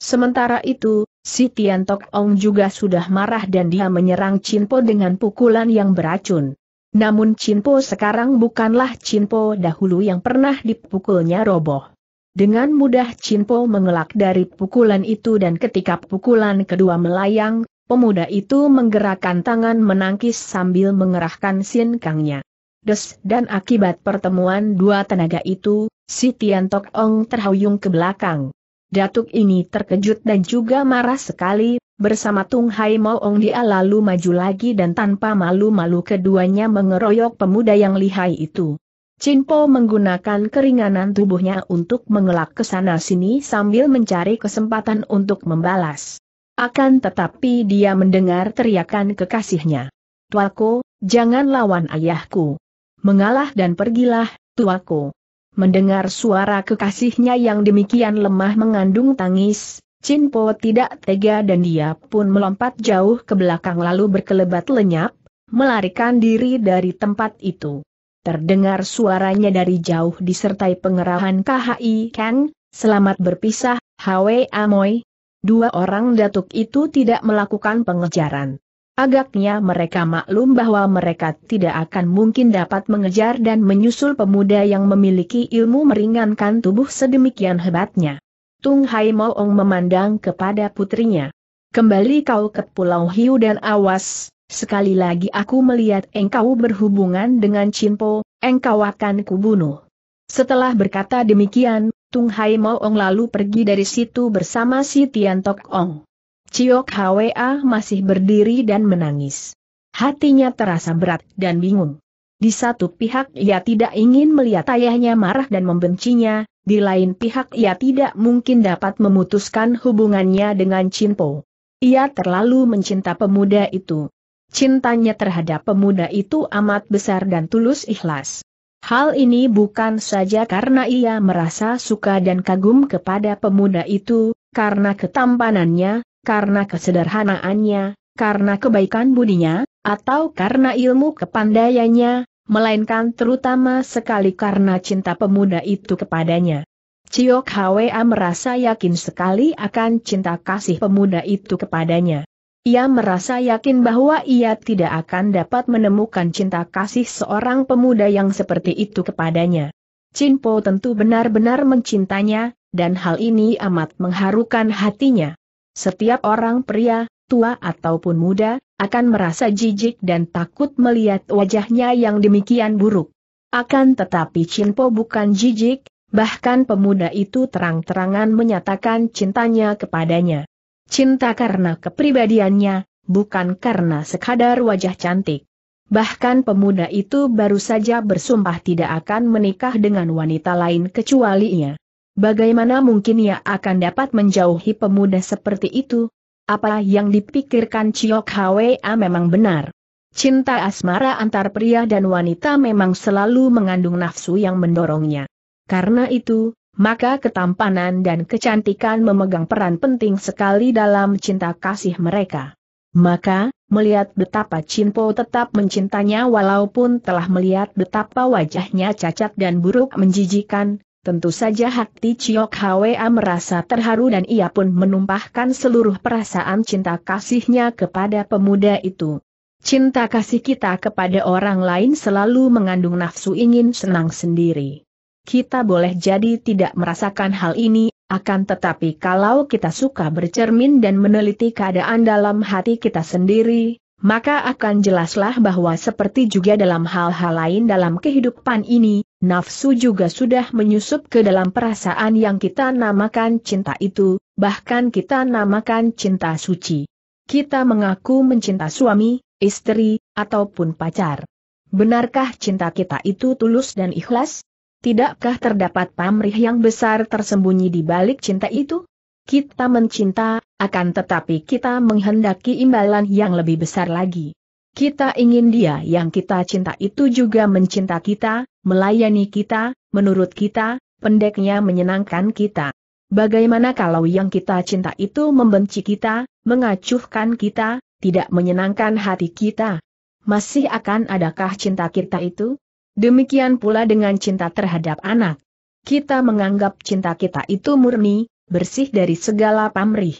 Sementara itu, si Tian Tok Ong juga sudah marah dan dia menyerang Po dengan pukulan yang beracun. Namun Cinpo sekarang bukanlah Cinpo dahulu yang pernah dipukulnya roboh. Dengan mudah Cinpo mengelak dari pukulan itu dan ketika pukulan kedua melayang, pemuda itu menggerakkan tangan menangkis sambil mengerahkan sin kangnya. Des dan akibat pertemuan dua tenaga itu, si Tian Tok Ong terhuyung ke belakang. Datuk ini terkejut dan juga marah sekali, Bersama Tung Hai ong dia lalu maju lagi dan tanpa malu-malu keduanya mengeroyok pemuda yang lihai itu. chin po menggunakan keringanan tubuhnya untuk mengelak ke sana-sini sambil mencari kesempatan untuk membalas. Akan tetapi dia mendengar teriakan kekasihnya. tuako jangan lawan ayahku. Mengalah dan pergilah, tuako. Mendengar suara kekasihnya yang demikian lemah mengandung tangis, Chin Po tidak tega dan dia pun melompat jauh ke belakang lalu berkelebat lenyap, melarikan diri dari tempat itu. Terdengar suaranya dari jauh disertai pengerahan KHI Kang, selamat berpisah, Hwe Amoy. Dua orang datuk itu tidak melakukan pengejaran. Agaknya mereka maklum bahwa mereka tidak akan mungkin dapat mengejar dan menyusul pemuda yang memiliki ilmu meringankan tubuh sedemikian hebatnya. Tung Hai Moong memandang kepada putrinya. Kembali kau ke Pulau Hiu dan awas, sekali lagi aku melihat engkau berhubungan dengan Po, engkau akan kubunuh. Setelah berkata demikian, Tung Hai Moong lalu pergi dari situ bersama si Tian Tok Ong. Ciok Hwa masih berdiri dan menangis. Hatinya terasa berat dan bingung. Di satu pihak ia tidak ingin melihat ayahnya marah dan membencinya, di lain pihak ia tidak mungkin dapat memutuskan hubungannya dengan Cinpo. Ia terlalu mencinta pemuda itu. Cintanya terhadap pemuda itu amat besar dan tulus ikhlas. Hal ini bukan saja karena ia merasa suka dan kagum kepada pemuda itu, karena ketampanannya, karena kesederhanaannya, karena kebaikan budinya, atau karena ilmu kepandaiannya, melainkan terutama sekali karena cinta pemuda itu kepadanya. Ciok Hwa merasa yakin sekali akan cinta kasih pemuda itu kepadanya. Ia merasa yakin bahwa ia tidak akan dapat menemukan cinta kasih seorang pemuda yang seperti itu kepadanya. Chin tentu benar-benar mencintanya, dan hal ini amat mengharukan hatinya. Setiap orang pria, tua ataupun muda, akan merasa jijik dan takut melihat wajahnya yang demikian buruk. Akan tetapi Cinpo bukan jijik, bahkan pemuda itu terang-terangan menyatakan cintanya kepadanya. Cinta karena kepribadiannya, bukan karena sekadar wajah cantik. Bahkan pemuda itu baru saja bersumpah tidak akan menikah dengan wanita lain kecuali ia. Bagaimana mungkin ia akan dapat menjauhi pemuda seperti itu, apa yang dipikirkan Ciok Hwa memang benar. Cinta asmara antar pria dan wanita memang selalu mengandung nafsu yang mendorongnya. Karena itu, maka ketampanan dan kecantikan memegang peran penting sekali dalam cinta kasih mereka. Maka, melihat betapa Cinpo tetap mencintanya walaupun telah melihat betapa wajahnya cacat dan buruk menjijikan, Tentu saja hati Chiok Hwa merasa terharu dan ia pun menumpahkan seluruh perasaan cinta kasihnya kepada pemuda itu. Cinta kasih kita kepada orang lain selalu mengandung nafsu ingin senang sendiri. Kita boleh jadi tidak merasakan hal ini, akan tetapi kalau kita suka bercermin dan meneliti keadaan dalam hati kita sendiri, maka akan jelaslah bahwa seperti juga dalam hal-hal lain dalam kehidupan ini, nafsu juga sudah menyusup ke dalam perasaan yang kita namakan cinta itu, bahkan kita namakan cinta suci. Kita mengaku mencinta suami, istri, ataupun pacar. Benarkah cinta kita itu tulus dan ikhlas? Tidakkah terdapat pamrih yang besar tersembunyi di balik cinta itu? Kita mencinta, akan tetapi kita menghendaki imbalan yang lebih besar lagi. Kita ingin dia yang kita cinta itu juga mencinta kita, melayani kita, menurut kita, pendeknya menyenangkan kita. Bagaimana kalau yang kita cinta itu membenci kita, mengacuhkan kita, tidak menyenangkan hati kita? Masih akan adakah cinta kita itu? Demikian pula dengan cinta terhadap anak. Kita menganggap cinta kita itu murni, bersih dari segala pamrih.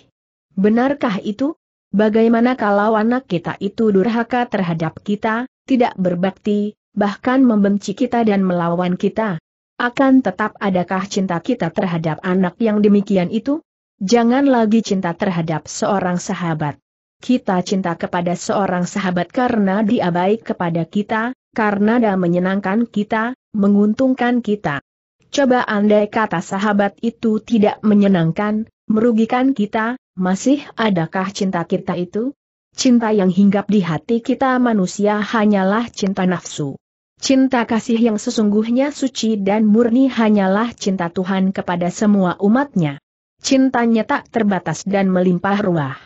Benarkah itu? Bagaimana kalau anak kita itu durhaka terhadap kita, tidak berbakti, bahkan membenci kita dan melawan kita? Akan tetap adakah cinta kita terhadap anak yang demikian itu? Jangan lagi cinta terhadap seorang sahabat. Kita cinta kepada seorang sahabat karena dia baik kepada kita, karena dia menyenangkan kita, menguntungkan kita. Coba andai kata sahabat itu tidak menyenangkan, merugikan kita, masih adakah cinta kita itu? Cinta yang hinggap di hati kita manusia hanyalah cinta nafsu. Cinta kasih yang sesungguhnya suci dan murni hanyalah cinta Tuhan kepada semua umatnya. Cintanya tak terbatas dan melimpah ruah.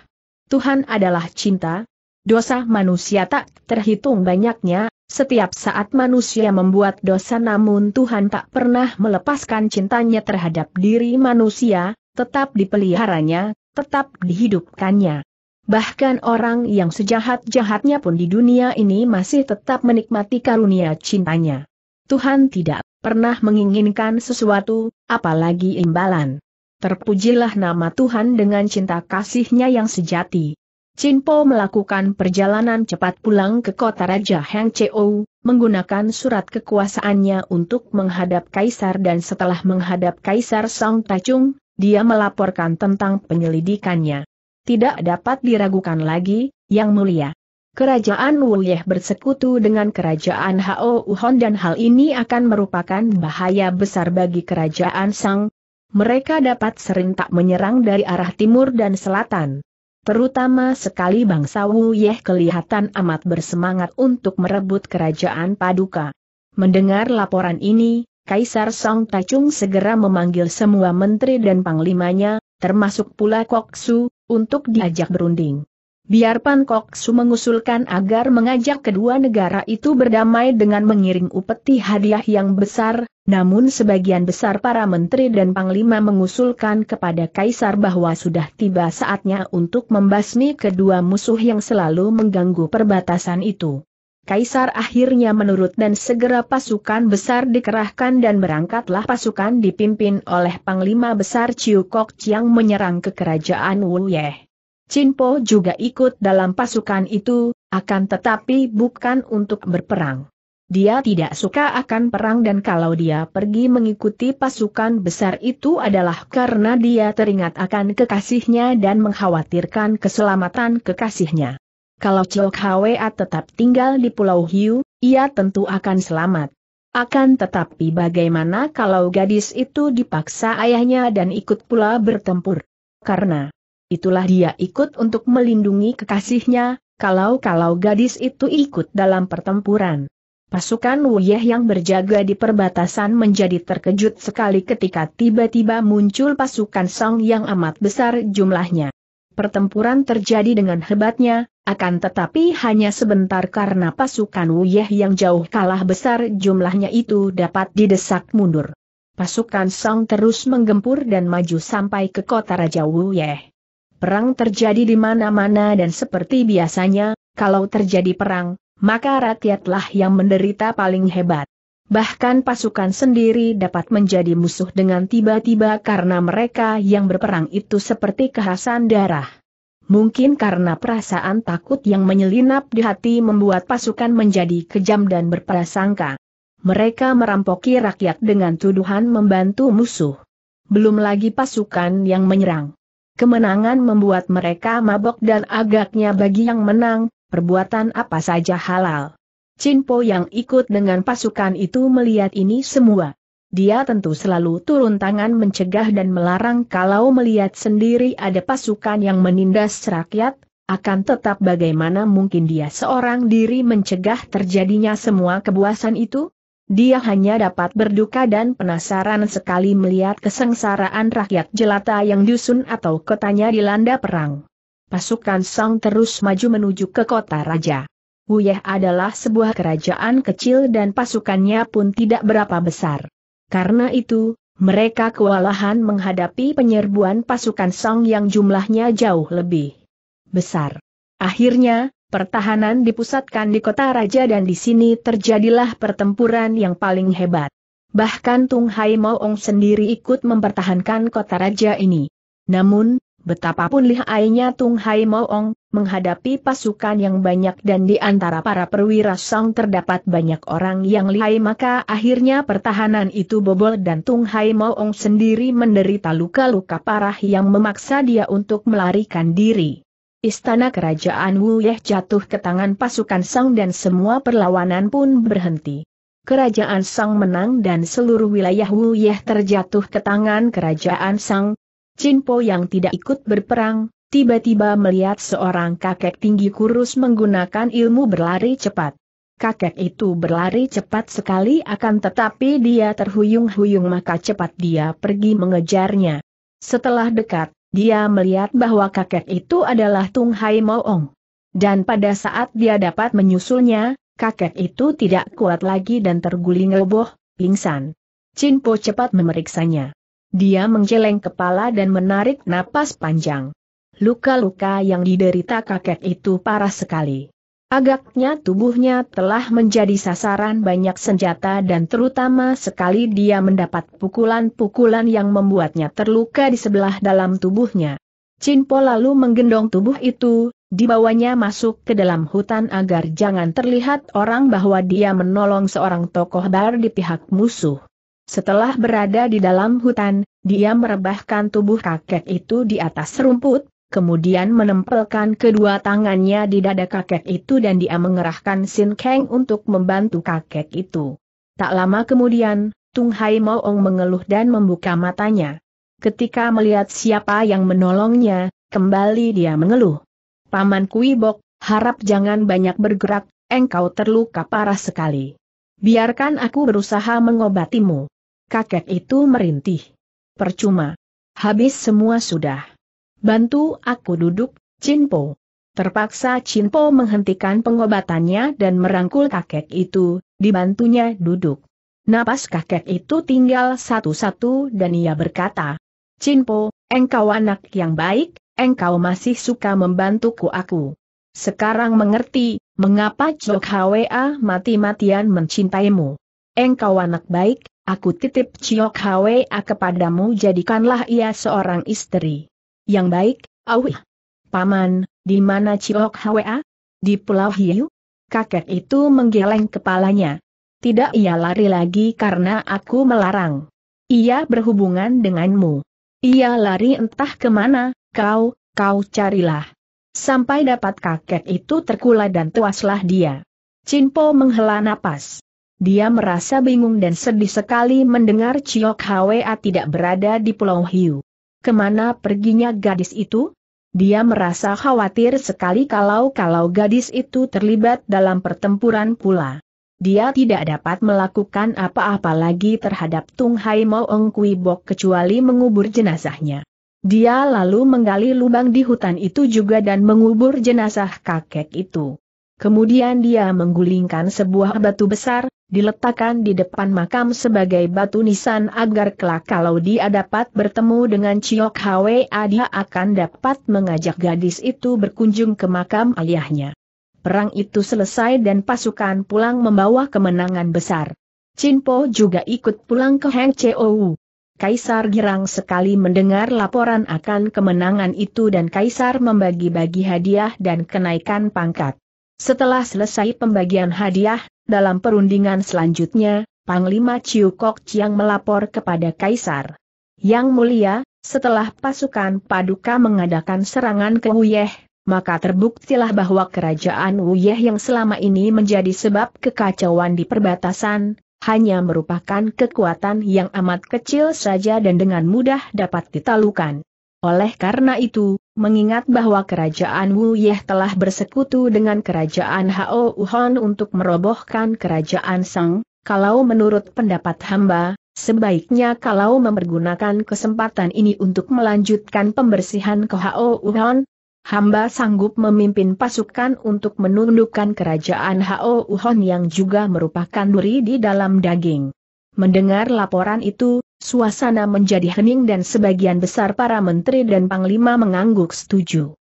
Tuhan adalah cinta, dosa manusia tak terhitung banyaknya, setiap saat manusia membuat dosa namun Tuhan tak pernah melepaskan cintanya terhadap diri manusia, tetap dipeliharanya, tetap dihidupkannya. Bahkan orang yang sejahat-jahatnya pun di dunia ini masih tetap menikmati karunia cintanya. Tuhan tidak pernah menginginkan sesuatu, apalagi imbalan. Terpujilah nama Tuhan dengan cinta kasihnya yang sejati. Chin melakukan perjalanan cepat pulang ke kota Raja Hang Cheo, menggunakan surat kekuasaannya untuk menghadap Kaisar dan setelah menghadap Kaisar Song Tachung, dia melaporkan tentang penyelidikannya. Tidak dapat diragukan lagi, Yang Mulia. Kerajaan Wuyeh bersekutu dengan kerajaan Hao Uhon dan hal ini akan merupakan bahaya besar bagi kerajaan Sang. Mereka dapat serentak menyerang dari arah timur dan selatan. Terutama sekali bangsa Wu Yeh kelihatan amat bersemangat untuk merebut kerajaan Paduka. Mendengar laporan ini, Kaisar Song Tachung segera memanggil semua menteri dan panglimanya, termasuk pula Kok Su, untuk diajak berunding. Biar Pan Kok Su mengusulkan agar mengajak kedua negara itu berdamai dengan mengiring upeti hadiah yang besar, namun sebagian besar para menteri dan panglima mengusulkan kepada Kaisar bahwa sudah tiba saatnya untuk membasmi kedua musuh yang selalu mengganggu perbatasan itu. Kaisar akhirnya menurut dan segera pasukan besar dikerahkan dan berangkatlah pasukan dipimpin oleh Panglima Besar Ciu Kok Chiang menyerang ke kerajaan Wu Yeh. Cinpo juga ikut dalam pasukan itu, akan tetapi bukan untuk berperang. Dia tidak suka akan perang dan kalau dia pergi mengikuti pasukan besar itu adalah karena dia teringat akan kekasihnya dan mengkhawatirkan keselamatan kekasihnya. Kalau Chok Hwa tetap tinggal di Pulau Hiu, ia tentu akan selamat. Akan tetapi bagaimana kalau gadis itu dipaksa ayahnya dan ikut pula bertempur? Karena itulah dia ikut untuk melindungi kekasihnya, kalau-kalau gadis itu ikut dalam pertempuran. Pasukan Wuyeh yang berjaga di perbatasan menjadi terkejut sekali ketika tiba-tiba muncul pasukan Song yang amat besar jumlahnya. Pertempuran terjadi dengan hebatnya, akan tetapi hanya sebentar karena pasukan Wuyeh yang jauh kalah besar jumlahnya itu dapat didesak mundur. Pasukan Song terus menggempur dan maju sampai ke kota Raja Wuyeh. Perang terjadi di mana-mana dan seperti biasanya, kalau terjadi perang, maka rakyatlah yang menderita paling hebat. Bahkan pasukan sendiri dapat menjadi musuh dengan tiba-tiba karena mereka yang berperang itu seperti kehasan darah. Mungkin karena perasaan takut yang menyelinap di hati membuat pasukan menjadi kejam dan berprasangka. Mereka merampoki rakyat dengan tuduhan membantu musuh. Belum lagi pasukan yang menyerang. Kemenangan membuat mereka mabok dan agaknya bagi yang menang, perbuatan apa saja halal. Cinpo yang ikut dengan pasukan itu melihat ini semua. Dia tentu selalu turun tangan mencegah dan melarang kalau melihat sendiri ada pasukan yang menindas rakyat, akan tetap bagaimana mungkin dia seorang diri mencegah terjadinya semua kebuasan itu? Dia hanya dapat berduka dan penasaran sekali melihat kesengsaraan rakyat jelata yang dusun atau kotanya dilanda perang. Pasukan Song terus maju menuju ke kota raja. Wuyeh adalah sebuah kerajaan kecil dan pasukannya pun tidak berapa besar. Karena itu, mereka kewalahan menghadapi penyerbuan pasukan Song yang jumlahnya jauh lebih besar. Akhirnya, Pertahanan dipusatkan di kota raja dan di sini terjadilah pertempuran yang paling hebat. Bahkan Tung Hai Maung sendiri ikut mempertahankan kota raja ini. Namun, betapapun lihainya Tung Hai Maung, menghadapi pasukan yang banyak dan di antara para perwira Song terdapat banyak orang yang lihai maka akhirnya pertahanan itu bobol dan Tung Hai Maung sendiri menderita luka-luka parah yang memaksa dia untuk melarikan diri istana kerajaan Wu Yeh jatuh ke tangan pasukan Sang dan semua perlawanan pun berhenti. Kerajaan Sang menang dan seluruh wilayah Wu Yeh terjatuh ke tangan kerajaan Sang. Jin Po yang tidak ikut berperang, tiba-tiba melihat seorang kakek tinggi kurus menggunakan ilmu berlari cepat. Kakek itu berlari cepat sekali akan tetapi dia terhuyung-huyung maka cepat dia pergi mengejarnya. Setelah dekat, dia melihat bahwa kakek itu adalah Tung Hai Moong. Dan pada saat dia dapat menyusulnya, kakek itu tidak kuat lagi dan terguling roboh, pingsan. Chin Po cepat memeriksanya. Dia menggeleng kepala dan menarik napas panjang. Luka-luka yang diderita kakek itu parah sekali. Agaknya tubuhnya telah menjadi sasaran banyak senjata dan terutama sekali dia mendapat pukulan-pukulan yang membuatnya terluka di sebelah dalam tubuhnya. Jinpo lalu menggendong tubuh itu, dibawanya masuk ke dalam hutan agar jangan terlihat orang bahwa dia menolong seorang tokoh bar di pihak musuh. Setelah berada di dalam hutan, dia merebahkan tubuh kakek itu di atas rumput, kemudian menempelkan kedua tangannya di dada kakek itu dan dia mengerahkan Sin Kang untuk membantu kakek itu. Tak lama kemudian, Tung Hai Moong mengeluh dan membuka matanya. Ketika melihat siapa yang menolongnya, kembali dia mengeluh. Paman Kui Bok, harap jangan banyak bergerak, engkau terluka parah sekali. Biarkan aku berusaha mengobatimu. Kakek itu merintih. Percuma. Habis semua sudah. Bantu aku duduk, Cinpo. Terpaksa Cinpo menghentikan pengobatannya dan merangkul kakek itu, dibantunya duduk. Napas kakek itu tinggal satu-satu dan ia berkata, Cinpo, engkau anak yang baik, engkau masih suka membantuku aku. Sekarang mengerti, mengapa Jok Hwa mati-matian mencintaimu. Engkau anak baik, aku titip Jok Hwa kepadamu jadikanlah ia seorang istri. Yang baik, Awi. Paman, di mana Ciok Hwa? Di Pulau Hiu? Kakek itu menggeleng kepalanya. Tidak ia lari lagi karena aku melarang. Ia berhubungan denganmu. Ia lari entah kemana, kau, kau carilah. Sampai dapat kakek itu terkula dan tuaslah dia. Cinpo menghela napas. Dia merasa bingung dan sedih sekali mendengar Ciok Hwa tidak berada di Pulau Hiu. Kemana perginya gadis itu? Dia merasa khawatir sekali kalau-kalau gadis itu terlibat dalam pertempuran pula. Dia tidak dapat melakukan apa-apa lagi terhadap Tung Hai Mo Eng Kui Bok kecuali mengubur jenazahnya. Dia lalu menggali lubang di hutan itu juga dan mengubur jenazah kakek itu. Kemudian dia menggulingkan sebuah batu besar, diletakkan di depan makam sebagai batu nisan agar kelak kalau dia dapat bertemu dengan Ciok Hwa dia akan dapat mengajak gadis itu berkunjung ke makam ayahnya. Perang itu selesai dan pasukan pulang membawa kemenangan besar. Po juga ikut pulang ke Heng Chou. Kaisar girang sekali mendengar laporan akan kemenangan itu dan Kaisar membagi-bagi hadiah dan kenaikan pangkat. Setelah selesai pembagian hadiah, dalam perundingan selanjutnya, Panglima Chiu Kok Chiang melapor kepada Kaisar. Yang mulia, setelah pasukan Paduka mengadakan serangan ke Wuyeh, maka terbuktilah bahwa kerajaan Wuyeh yang selama ini menjadi sebab kekacauan di perbatasan, hanya merupakan kekuatan yang amat kecil saja dan dengan mudah dapat ditalukan. Oleh karena itu, mengingat bahwa kerajaan Wu Ye telah bersekutu dengan kerajaan Hao Uhon untuk merobohkan kerajaan Sang, kalau menurut pendapat hamba, Sebaiknya kalau mempergunakan kesempatan ini untuk melanjutkan pembersihan ke Hao Uhon, hamba sanggup memimpin pasukan untuk menundukkan kerajaan Hao Uhon yang juga merupakan duri di dalam daging. Mendengar laporan itu, Suasana menjadi hening dan sebagian besar para menteri dan panglima mengangguk setuju.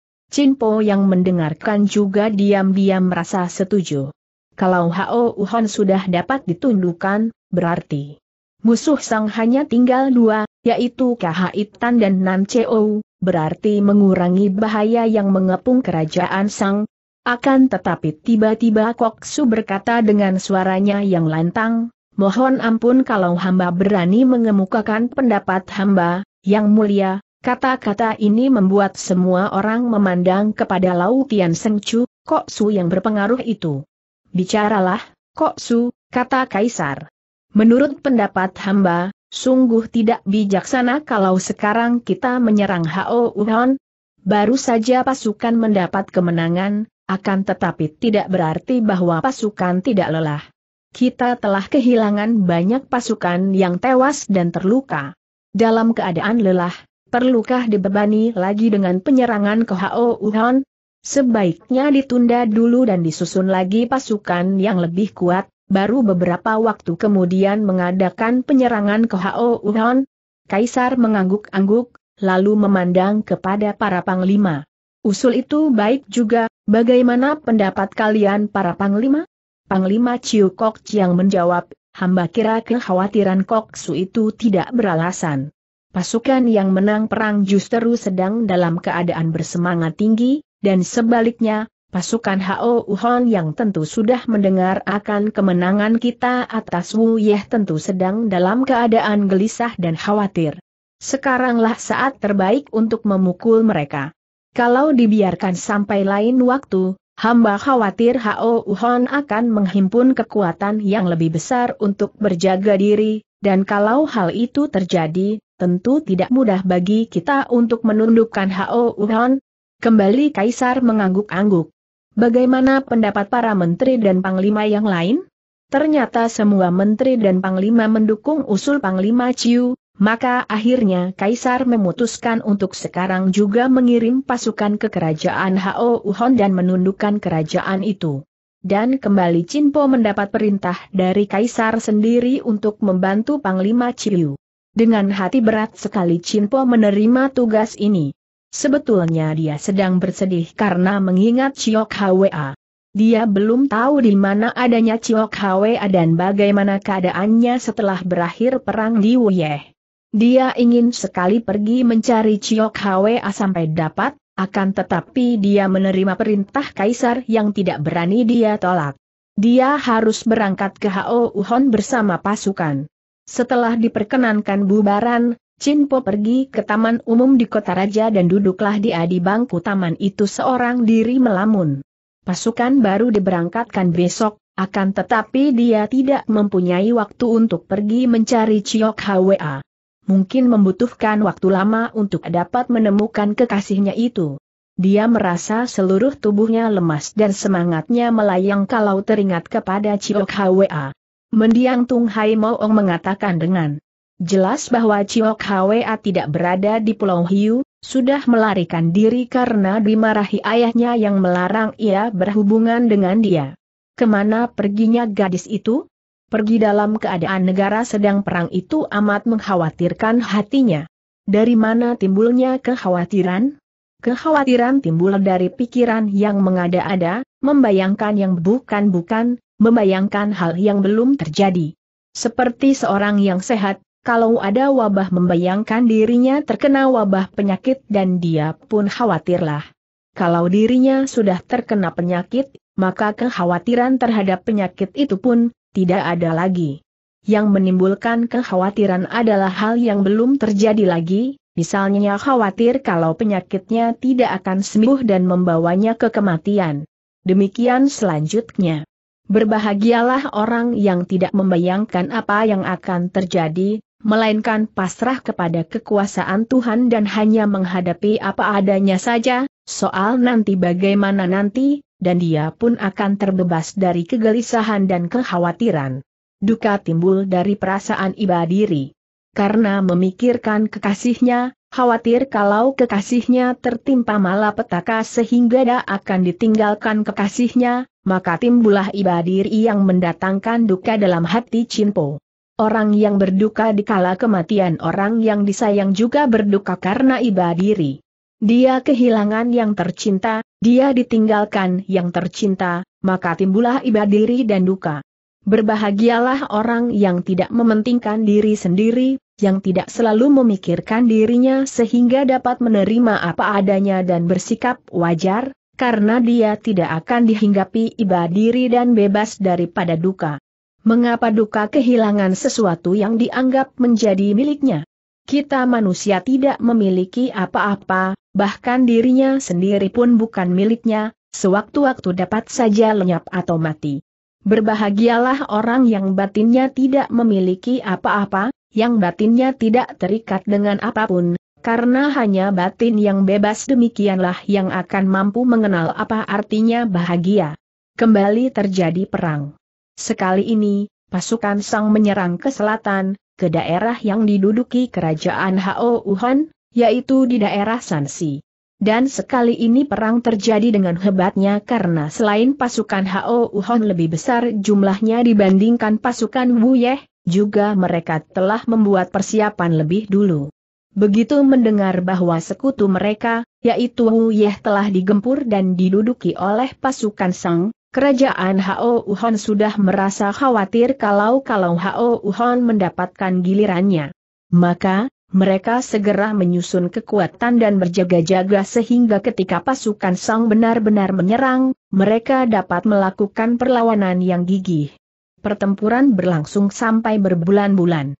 Po yang mendengarkan juga diam-diam merasa setuju. Kalau Hao Uhon sudah dapat ditundukkan, berarti musuh Sang hanya tinggal dua, yaitu K.H. Tan dan Nan Cheo, berarti mengurangi bahaya yang mengepung kerajaan Sang. Akan tetapi tiba-tiba Kok Su berkata dengan suaranya yang lantang, mohon ampun kalau hamba berani mengemukakan pendapat hamba, yang mulia, kata-kata ini membuat semua orang memandang kepada Lau Tian Seng Chu, Kok Su yang berpengaruh itu. Bicaralah, Kok Su, kata Kaisar. Menurut pendapat hamba, sungguh tidak bijaksana kalau sekarang kita menyerang Hao Uhon. Baru saja pasukan mendapat kemenangan, akan tetapi tidak berarti bahwa pasukan tidak lelah kita telah kehilangan banyak pasukan yang tewas dan terluka. Dalam keadaan lelah, perlukah dibebani lagi dengan penyerangan ke Hao Wuhan? Sebaiknya ditunda dulu dan disusun lagi pasukan yang lebih kuat, baru beberapa waktu kemudian mengadakan penyerangan ke Hao Wuhan. Kaisar mengangguk-angguk, lalu memandang kepada para panglima. Usul itu baik juga, bagaimana pendapat kalian para panglima? Panglima Chiu Kok Chiang menjawab, hamba kira kekhawatiran Kok Su itu tidak beralasan. Pasukan yang menang perang justru sedang dalam keadaan bersemangat tinggi, dan sebaliknya, pasukan Hao Uhon yang tentu sudah mendengar akan kemenangan kita atas Wu Yeh tentu sedang dalam keadaan gelisah dan khawatir. Sekaranglah saat terbaik untuk memukul mereka. Kalau dibiarkan sampai lain waktu, hamba khawatir Hao Uhon akan menghimpun kekuatan yang lebih besar untuk berjaga diri, dan kalau hal itu terjadi, tentu tidak mudah bagi kita untuk menundukkan Hao Uhon. Kembali Kaisar mengangguk-angguk. Bagaimana pendapat para menteri dan panglima yang lain? Ternyata semua menteri dan panglima mendukung usul Panglima Ciu, maka akhirnya Kaisar memutuskan untuk sekarang juga mengirim pasukan ke kerajaan Hao Uhon dan menundukkan kerajaan itu. Dan kembali Cinpo mendapat perintah dari Kaisar sendiri untuk membantu Panglima Chiu. Dengan hati berat sekali Cinpo menerima tugas ini. Sebetulnya dia sedang bersedih karena mengingat Ciok Hwa. Dia belum tahu di mana adanya Ciok Hwa dan bagaimana keadaannya setelah berakhir perang di Wuyeh. Dia ingin sekali pergi mencari Ciok Hwa sampai dapat, akan tetapi dia menerima perintah kaisar yang tidak berani dia tolak. Dia harus berangkat ke Hao Uhon bersama pasukan. Setelah diperkenankan bubaran, Chin Po pergi ke taman umum di kota raja dan duduklah dia di bangku taman itu seorang diri melamun. Pasukan baru diberangkatkan besok, akan tetapi dia tidak mempunyai waktu untuk pergi mencari Chiok Hwa mungkin membutuhkan waktu lama untuk dapat menemukan kekasihnya itu. Dia merasa seluruh tubuhnya lemas dan semangatnya melayang kalau teringat kepada Ciok Hwa. Mendiang Tung Hai Moong mengatakan dengan jelas bahwa Ciok Hwa tidak berada di Pulau Hiu, sudah melarikan diri karena dimarahi ayahnya yang melarang ia berhubungan dengan dia. Kemana perginya gadis itu? pergi dalam keadaan negara sedang perang itu amat mengkhawatirkan hatinya. Dari mana timbulnya kekhawatiran? Kekhawatiran timbul dari pikiran yang mengada-ada, membayangkan yang bukan-bukan, membayangkan hal yang belum terjadi. Seperti seorang yang sehat, kalau ada wabah membayangkan dirinya terkena wabah penyakit dan dia pun khawatirlah. Kalau dirinya sudah terkena penyakit, maka kekhawatiran terhadap penyakit itu pun tidak ada lagi. Yang menimbulkan kekhawatiran adalah hal yang belum terjadi lagi, misalnya khawatir kalau penyakitnya tidak akan sembuh dan membawanya ke kematian. Demikian selanjutnya. Berbahagialah orang yang tidak membayangkan apa yang akan terjadi, melainkan pasrah kepada kekuasaan Tuhan dan hanya menghadapi apa adanya saja, soal nanti bagaimana nanti, dan dia pun akan terbebas dari kegelisahan dan kekhawatiran. Duka timbul dari perasaan iba diri. Karena memikirkan kekasihnya, khawatir kalau kekasihnya tertimpa malapetaka sehingga dia akan ditinggalkan kekasihnya, maka timbullah iba diri yang mendatangkan duka dalam hati Cinpo. Orang yang berduka dikala kematian orang yang disayang juga berduka karena iba diri. Dia kehilangan yang tercinta, dia ditinggalkan yang tercinta, maka timbullah iba diri dan duka. Berbahagialah orang yang tidak mementingkan diri sendiri, yang tidak selalu memikirkan dirinya sehingga dapat menerima apa adanya dan bersikap wajar, karena dia tidak akan dihinggapi iba diri dan bebas daripada duka. Mengapa duka kehilangan sesuatu yang dianggap menjadi miliknya? Kita manusia tidak memiliki apa-apa, bahkan dirinya sendiri pun bukan miliknya, sewaktu-waktu dapat saja lenyap atau mati. Berbahagialah orang yang batinnya tidak memiliki apa-apa, yang batinnya tidak terikat dengan apapun, karena hanya batin yang bebas demikianlah yang akan mampu mengenal apa artinya bahagia. Kembali terjadi perang. Sekali ini, pasukan Sang menyerang ke selatan, ke daerah yang diduduki kerajaan Hao Wuhan, yaitu di daerah Sansi. Dan sekali ini perang terjadi dengan hebatnya karena selain pasukan Hao Uhon lebih besar jumlahnya dibandingkan pasukan Wu Yeh, juga mereka telah membuat persiapan lebih dulu. Begitu mendengar bahwa sekutu mereka, yaitu Wu Yeh telah digempur dan diduduki oleh pasukan Sang, kerajaan Hao Uhon sudah merasa khawatir kalau-kalau Hao Uhon mendapatkan gilirannya. Maka, mereka segera menyusun kekuatan dan berjaga-jaga sehingga ketika pasukan Sang benar-benar menyerang, mereka dapat melakukan perlawanan yang gigih. Pertempuran berlangsung sampai berbulan-bulan.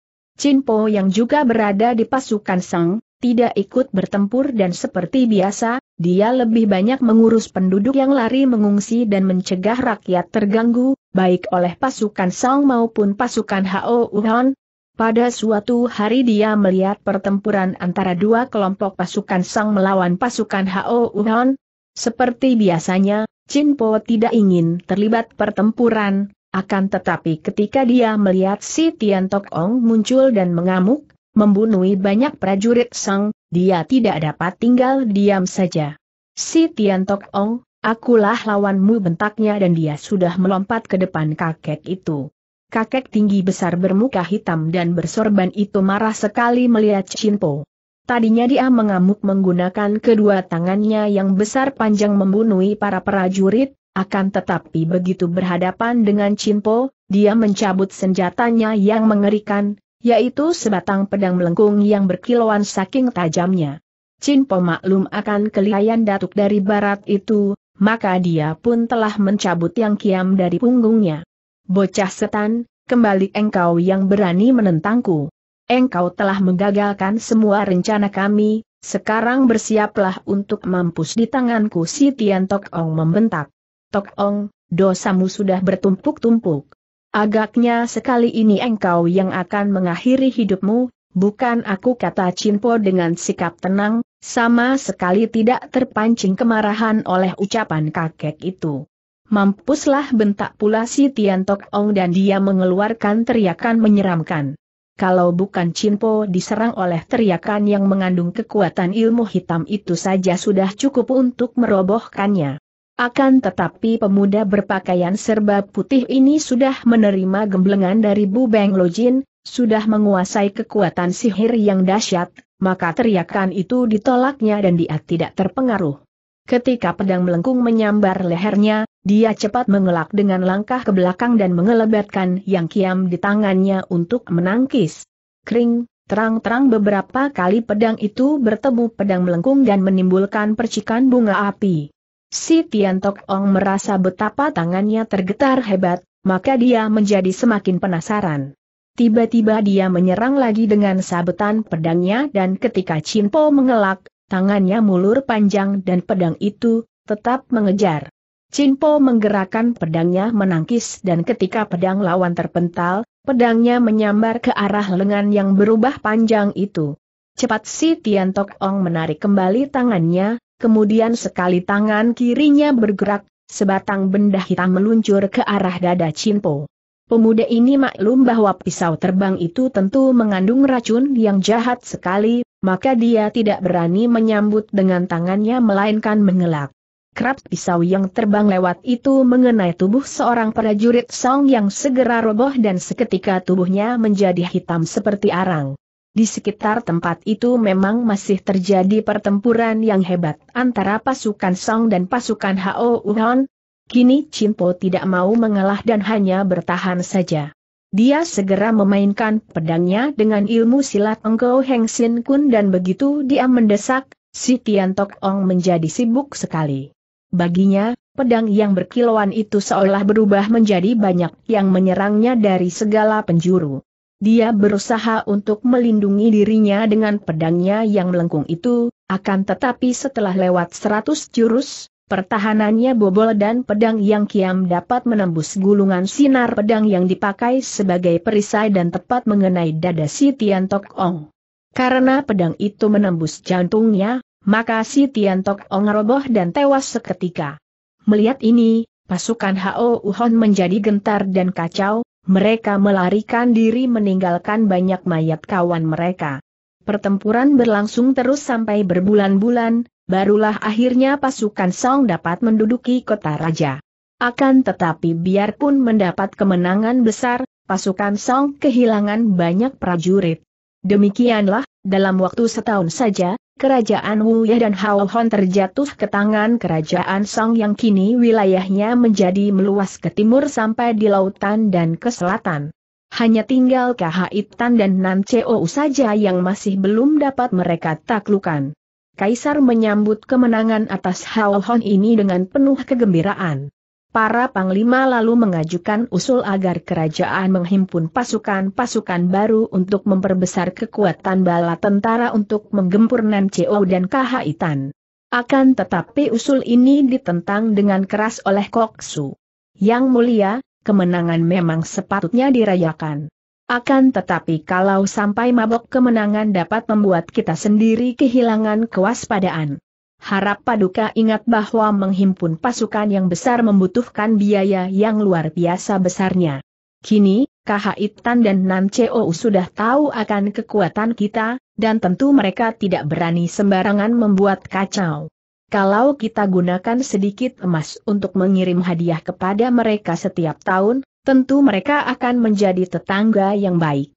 Po yang juga berada di pasukan Sang, tidak ikut bertempur dan seperti biasa, dia lebih banyak mengurus penduduk yang lari mengungsi dan mencegah rakyat terganggu, baik oleh pasukan Sang maupun pasukan Hao Wuhan, pada suatu hari dia melihat pertempuran antara dua kelompok pasukan Sang melawan pasukan Hao Uhon. Seperti biasanya, Chin Po tidak ingin terlibat pertempuran, akan tetapi ketika dia melihat si Tian Tok Ong muncul dan mengamuk, membunuh banyak prajurit Sang, dia tidak dapat tinggal diam saja. Si Tian Tok Ong, akulah lawanmu bentaknya dan dia sudah melompat ke depan kakek itu kakek tinggi besar bermuka hitam dan bersorban itu marah sekali melihat Chinpo. Tadinya dia mengamuk menggunakan kedua tangannya yang besar panjang membunuhi para prajurit, akan tetapi begitu berhadapan dengan Chinpo, dia mencabut senjatanya yang mengerikan, yaitu sebatang pedang melengkung yang berkilauan saking tajamnya. Chinpo maklum akan kelihayan datuk dari barat itu, maka dia pun telah mencabut yang kiam dari punggungnya. Bocah setan, kembali engkau yang berani menentangku. Engkau telah menggagalkan semua rencana kami, sekarang bersiaplah untuk mampus di tanganku si Tian Tok Ong membentak. Tok Ong, dosamu sudah bertumpuk-tumpuk. Agaknya sekali ini engkau yang akan mengakhiri hidupmu, bukan aku kata Cinpo dengan sikap tenang, sama sekali tidak terpancing kemarahan oleh ucapan kakek itu. Mampuslah bentak pula si Tian Tok Ong dan dia mengeluarkan teriakan menyeramkan. Kalau bukan Po diserang oleh teriakan yang mengandung kekuatan ilmu hitam itu saja sudah cukup untuk merobohkannya. Akan tetapi pemuda berpakaian serba putih ini sudah menerima gemblengan dari Bu Beng Lojin, sudah menguasai kekuatan sihir yang dahsyat, maka teriakan itu ditolaknya dan dia tidak terpengaruh. Ketika pedang melengkung menyambar lehernya, dia cepat mengelak dengan langkah ke belakang dan mengelebatkan yang kiam di tangannya untuk menangkis. Kring, terang-terang beberapa kali pedang itu bertemu pedang melengkung dan menimbulkan percikan bunga api. Si Tian Tok Ong merasa betapa tangannya tergetar hebat, maka dia menjadi semakin penasaran. Tiba-tiba dia menyerang lagi dengan sabetan pedangnya dan ketika Po mengelak, tangannya mulur panjang dan pedang itu tetap mengejar. Cinpo menggerakkan pedangnya menangkis dan ketika pedang lawan terpental, pedangnya menyambar ke arah lengan yang berubah panjang itu. Cepat si Tian Tok Ong menarik kembali tangannya, kemudian sekali tangan kirinya bergerak, sebatang benda hitam meluncur ke arah dada Cinpo. Pemuda ini maklum bahwa pisau terbang itu tentu mengandung racun yang jahat sekali, maka dia tidak berani menyambut dengan tangannya melainkan mengelak. Kerap pisau yang terbang lewat itu mengenai tubuh seorang prajurit Song yang segera roboh dan seketika tubuhnya menjadi hitam seperti arang. Di sekitar tempat itu memang masih terjadi pertempuran yang hebat antara pasukan Song dan pasukan Hao Wuhan. Kini Po tidak mau mengalah dan hanya bertahan saja. Dia segera memainkan pedangnya dengan ilmu silat Engkau Heng Sin Kun dan begitu dia mendesak, si Tian Tok Ong menjadi sibuk sekali. Baginya, pedang yang berkilauan itu seolah berubah menjadi banyak yang menyerangnya dari segala penjuru. Dia berusaha untuk melindungi dirinya dengan pedangnya yang melengkung itu, akan tetapi setelah lewat seratus jurus, pertahanannya bobol dan pedang yang kiam dapat menembus gulungan sinar pedang yang dipakai sebagai perisai dan tepat mengenai dada si Tian Tok Ong. Karena pedang itu menembus jantungnya, maka si Tian Tok Ong roboh dan tewas seketika. Melihat ini, pasukan Hao Uhon menjadi gentar dan kacau, mereka melarikan diri meninggalkan banyak mayat kawan mereka. Pertempuran berlangsung terus sampai berbulan-bulan, barulah akhirnya pasukan Song dapat menduduki kota raja. Akan tetapi biarpun mendapat kemenangan besar, pasukan Song kehilangan banyak prajurit. Demikianlah, dalam waktu setahun saja, Kerajaan Wuya dan Haohon terjatuh ke tangan kerajaan Song yang kini wilayahnya menjadi meluas ke timur sampai di lautan dan ke selatan. Hanya tinggal Kahaitan dan Nan Chou saja yang masih belum dapat mereka taklukan. Kaisar menyambut kemenangan atas Haohon ini dengan penuh kegembiraan. Para panglima lalu mengajukan usul agar kerajaan menghimpun pasukan-pasukan baru untuk memperbesar kekuatan bala tentara untuk menggempur Nancio dan Kahaitan. Akan tetapi usul ini ditentang dengan keras oleh Koksu. Yang mulia, kemenangan memang sepatutnya dirayakan. Akan tetapi kalau sampai mabok kemenangan dapat membuat kita sendiri kehilangan kewaspadaan harap Paduka ingat bahwa menghimpun pasukan yang besar membutuhkan biaya yang luar biasa besarnya. Kini, Kahaitan dan Nan Cheo sudah tahu akan kekuatan kita, dan tentu mereka tidak berani sembarangan membuat kacau. Kalau kita gunakan sedikit emas untuk mengirim hadiah kepada mereka setiap tahun, tentu mereka akan menjadi tetangga yang baik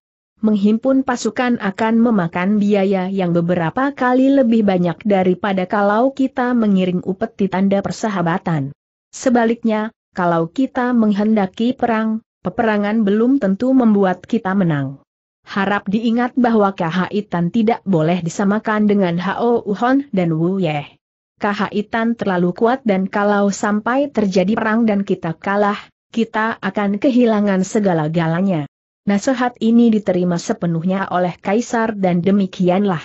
menghimpun pasukan akan memakan biaya yang beberapa kali lebih banyak daripada kalau kita mengiring upeti tanda persahabatan. Sebaliknya, kalau kita menghendaki perang, peperangan belum tentu membuat kita menang. Harap diingat bahwa Kahaitan tidak boleh disamakan dengan Hao Uhon dan Wu Yeh. Kahaitan terlalu kuat dan kalau sampai terjadi perang dan kita kalah, kita akan kehilangan segala-galanya. Nasihat ini diterima sepenuhnya oleh Kaisar dan demikianlah.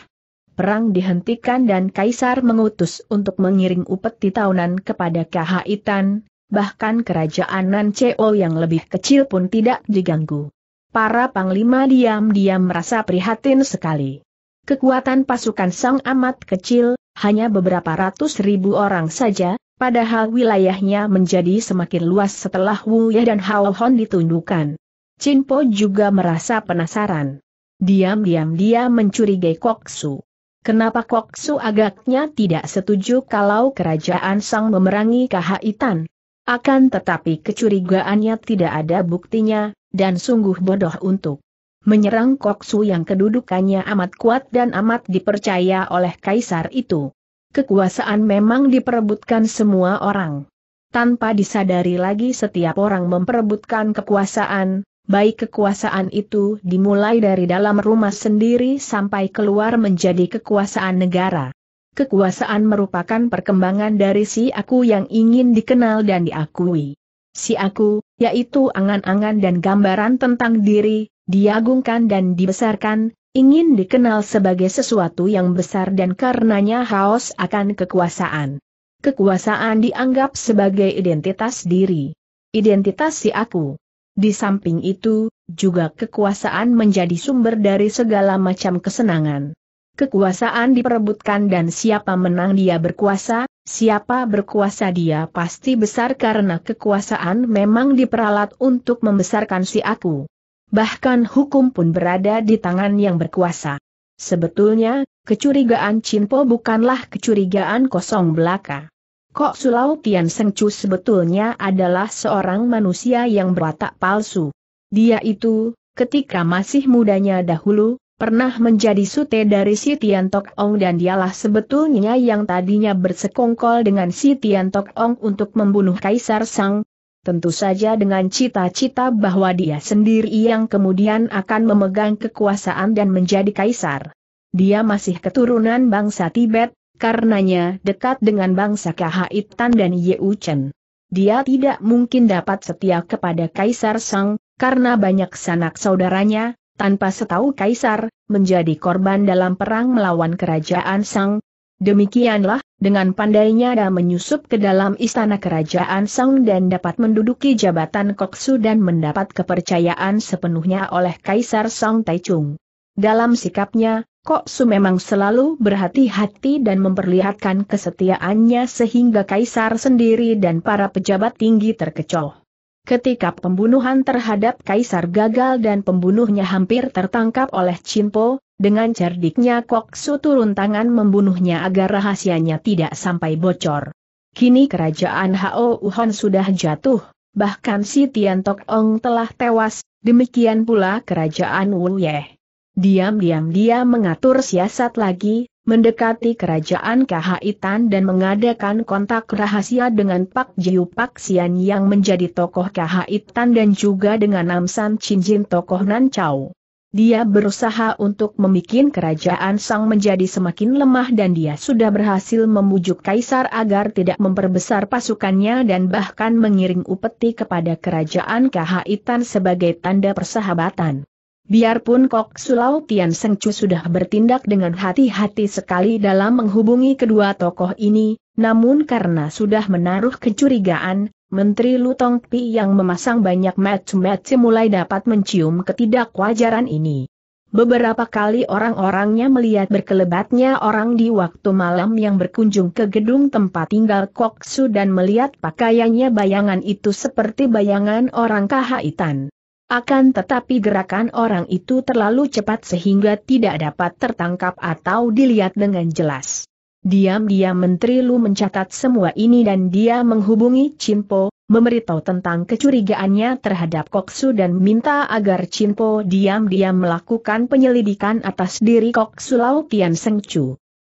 Perang dihentikan dan Kaisar mengutus untuk mengiring upeti tahunan kepada Kahaitan, bahkan kerajaan Nanceo yang lebih kecil pun tidak diganggu. Para panglima diam-diam merasa prihatin sekali. Kekuatan pasukan sang amat kecil, hanya beberapa ratus ribu orang saja, padahal wilayahnya menjadi semakin luas setelah Wu Ye dan Hao Hon ditundukkan. Cinpo juga merasa penasaran. Diam-diam dia mencurigai Koksu. Kenapa Koksu agaknya tidak setuju kalau kerajaan Sang memerangi Kahaitan? Akan tetapi kecurigaannya tidak ada buktinya, dan sungguh bodoh untuk menyerang Koksu yang kedudukannya amat kuat dan amat dipercaya oleh kaisar itu. Kekuasaan memang diperebutkan semua orang. Tanpa disadari lagi setiap orang memperebutkan kekuasaan, baik kekuasaan itu dimulai dari dalam rumah sendiri sampai keluar menjadi kekuasaan negara. Kekuasaan merupakan perkembangan dari si aku yang ingin dikenal dan diakui. Si aku, yaitu angan-angan dan gambaran tentang diri, diagungkan dan dibesarkan, ingin dikenal sebagai sesuatu yang besar dan karenanya haus akan kekuasaan. Kekuasaan dianggap sebagai identitas diri. Identitas si aku. Di samping itu, juga kekuasaan menjadi sumber dari segala macam kesenangan. Kekuasaan diperebutkan dan siapa menang dia berkuasa, siapa berkuasa dia pasti besar karena kekuasaan memang diperalat untuk membesarkan si aku. Bahkan hukum pun berada di tangan yang berkuasa. Sebetulnya, kecurigaan Chinpo bukanlah kecurigaan kosong belaka. Kok Sulau Tian Sengcu sebetulnya adalah seorang manusia yang berwatak palsu. Dia itu, ketika masih mudanya dahulu, pernah menjadi sute dari si Tian Tok Ong dan dialah sebetulnya yang tadinya bersekongkol dengan si Tian Tok Ong untuk membunuh Kaisar Sang. Tentu saja dengan cita-cita bahwa dia sendiri yang kemudian akan memegang kekuasaan dan menjadi kaisar. Dia masih keturunan bangsa Tibet, karenanya dekat dengan bangsa Kahaitan dan Yeu Chen. Dia tidak mungkin dapat setia kepada Kaisar Sang, karena banyak sanak saudaranya, tanpa setahu Kaisar, menjadi korban dalam perang melawan kerajaan Sang. Demikianlah, dengan pandainya dia menyusup ke dalam istana kerajaan Sang dan dapat menduduki jabatan Koksu dan mendapat kepercayaan sepenuhnya oleh Kaisar Sang Taichung. Dalam sikapnya, Kok Su memang selalu berhati-hati dan memperlihatkan kesetiaannya sehingga Kaisar sendiri dan para pejabat tinggi terkecoh. Ketika pembunuhan terhadap Kaisar gagal dan pembunuhnya hampir tertangkap oleh Chinpo, dengan cerdiknya Kok Su turun tangan membunuhnya agar rahasianya tidak sampai bocor. Kini kerajaan Hao Uhon sudah jatuh, bahkan si Tian Tok Ong telah tewas, demikian pula kerajaan Wu Yeh. Diam-diam dia mengatur siasat lagi, mendekati kerajaan Kahaitan dan mengadakan kontak rahasia dengan Pak Jiu Pak Sian yang menjadi tokoh Kahaitan dan juga dengan Namsan Chinjin tokoh Nancau. Dia berusaha untuk membuat kerajaan Sang menjadi semakin lemah dan dia sudah berhasil membujuk Kaisar agar tidak memperbesar pasukannya dan bahkan mengiring upeti kepada kerajaan Kahaitan sebagai tanda persahabatan. Biarpun Kok Sulau Tian Seng Chu sudah bertindak dengan hati-hati sekali dalam menghubungi kedua tokoh ini, namun karena sudah menaruh kecurigaan, Menteri Lutong Pi yang memasang banyak match-match mulai dapat mencium ketidakwajaran ini. Beberapa kali orang-orangnya melihat berkelebatnya orang di waktu malam yang berkunjung ke gedung tempat tinggal Kok Su dan melihat pakaiannya bayangan itu seperti bayangan orang kahaitan. Akan tetapi gerakan orang itu terlalu cepat sehingga tidak dapat tertangkap atau dilihat dengan jelas. Diam-diam Menteri Lu mencatat semua ini dan dia menghubungi Chinpo, memberitahu tentang kecurigaannya terhadap Koksu dan minta agar Chinpo diam-diam melakukan penyelidikan atas diri Koksu Lau Tian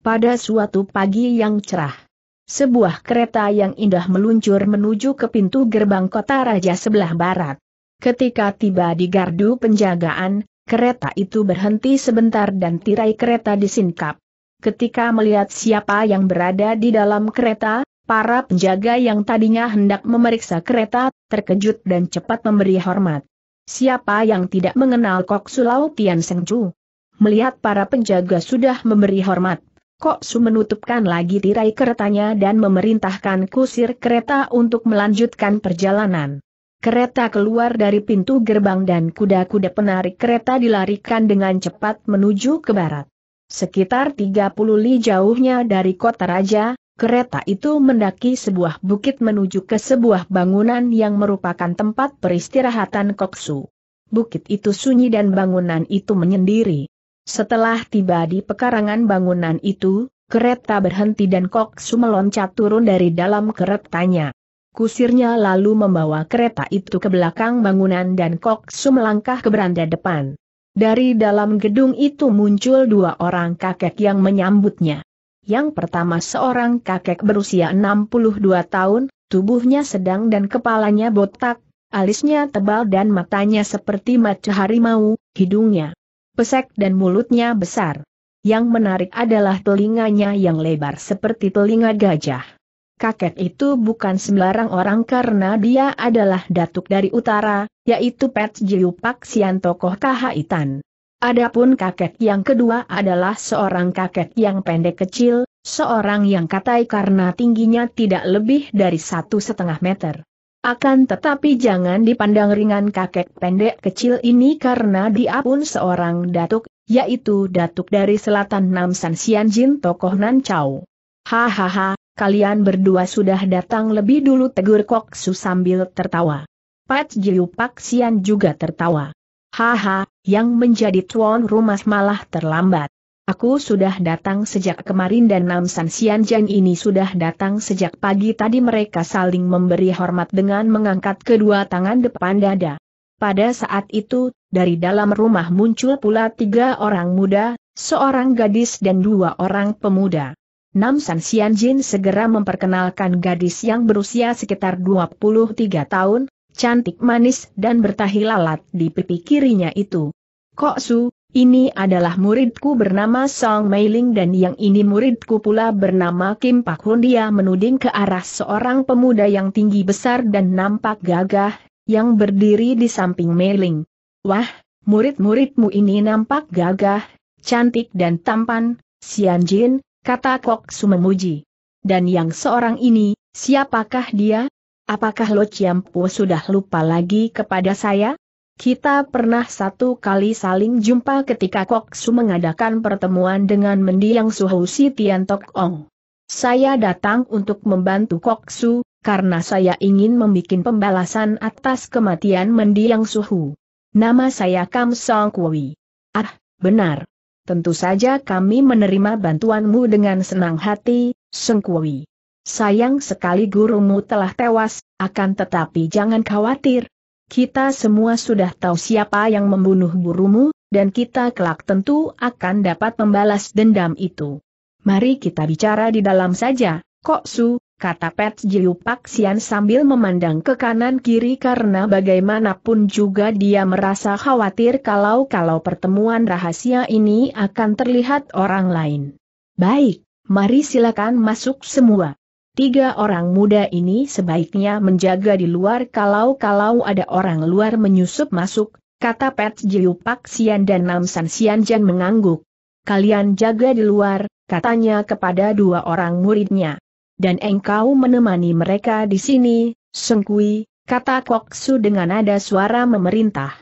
Pada suatu pagi yang cerah, sebuah kereta yang indah meluncur menuju ke pintu gerbang kota raja sebelah barat. Ketika tiba di gardu penjagaan, kereta itu berhenti sebentar dan tirai kereta disingkap. Ketika melihat siapa yang berada di dalam kereta, para penjaga yang tadinya hendak memeriksa kereta, terkejut dan cepat memberi hormat. Siapa yang tidak mengenal Kok Sulau Tian Seng Chu? Melihat para penjaga sudah memberi hormat, Kok Su menutupkan lagi tirai keretanya dan memerintahkan kusir kereta untuk melanjutkan perjalanan. Kereta keluar dari pintu gerbang dan kuda-kuda penarik kereta dilarikan dengan cepat menuju ke barat. Sekitar 30 li jauhnya dari kota raja, kereta itu mendaki sebuah bukit menuju ke sebuah bangunan yang merupakan tempat peristirahatan Koksu. Bukit itu sunyi dan bangunan itu menyendiri. Setelah tiba di pekarangan bangunan itu, kereta berhenti dan Koksu meloncat turun dari dalam keretanya. Kusirnya lalu membawa kereta itu ke belakang bangunan dan Koksu melangkah ke beranda depan. Dari dalam gedung itu muncul dua orang kakek yang menyambutnya. Yang pertama seorang kakek berusia 62 tahun, tubuhnya sedang dan kepalanya botak, alisnya tebal dan matanya seperti mata harimau, hidungnya pesek dan mulutnya besar. Yang menarik adalah telinganya yang lebar seperti telinga gajah kakek itu bukan sembarang orang karena dia adalah datuk dari utara, yaitu Pet Jiu Pak Sian tokoh Kahaitan. Adapun kakek yang kedua adalah seorang kakek yang pendek kecil, seorang yang katai karena tingginya tidak lebih dari satu setengah meter. Akan tetapi jangan dipandang ringan kakek pendek kecil ini karena dia pun seorang datuk, yaitu datuk dari selatan Namsan Sianjin tokoh Nan Hahaha, kalian berdua sudah datang lebih dulu tegur Kok Su sambil tertawa. Pat Jiu Pak Sian juga tertawa. Haha, yang menjadi tuan rumah malah terlambat. Aku sudah datang sejak kemarin dan Nam San Sian Jan ini sudah datang sejak pagi tadi mereka saling memberi hormat dengan mengangkat kedua tangan depan dada. Pada saat itu, dari dalam rumah muncul pula tiga orang muda, seorang gadis dan dua orang pemuda. Nam San Xian Jin segera memperkenalkan gadis yang berusia sekitar 23 tahun, cantik manis dan bertahi lalat di pipi kirinya itu. Kok Su, ini adalah muridku bernama Song Meiling dan yang ini muridku pula bernama Kim Pak Hun dia menuding ke arah seorang pemuda yang tinggi besar dan nampak gagah, yang berdiri di samping Meiling. Wah, murid-muridmu ini nampak gagah, cantik dan tampan, Xian Jin, kata Koksu memuji. Dan yang seorang ini, siapakah dia? Apakah Lo Chiam Chiampu sudah lupa lagi kepada saya? Kita pernah satu kali saling jumpa ketika Kok Koksu mengadakan pertemuan dengan mendiang Suhu Tian Tok Ong. Saya datang untuk membantu Kok Koksu, karena saya ingin membuat pembalasan atas kematian mendiang Suhu. Nama saya Kam Song Kui. Ah, benar tentu saja kami menerima bantuanmu dengan senang hati, Sengkui. Sayang sekali gurumu telah tewas, akan tetapi jangan khawatir. Kita semua sudah tahu siapa yang membunuh gurumu, dan kita kelak tentu akan dapat membalas dendam itu. Mari kita bicara di dalam saja, Kok Su, kata Pet Jiupak Sian sambil memandang ke kanan-kiri karena bagaimanapun juga dia merasa khawatir kalau-kalau pertemuan rahasia ini akan terlihat orang lain. Baik, mari silakan masuk semua. Tiga orang muda ini sebaiknya menjaga di luar kalau-kalau ada orang luar menyusup masuk, kata Pet Jiupak Sian dan Namsan Sian Jan mengangguk. Kalian jaga di luar, katanya kepada dua orang muridnya dan engkau menemani mereka di sini, Sengkui, kata Koksu dengan nada suara memerintah.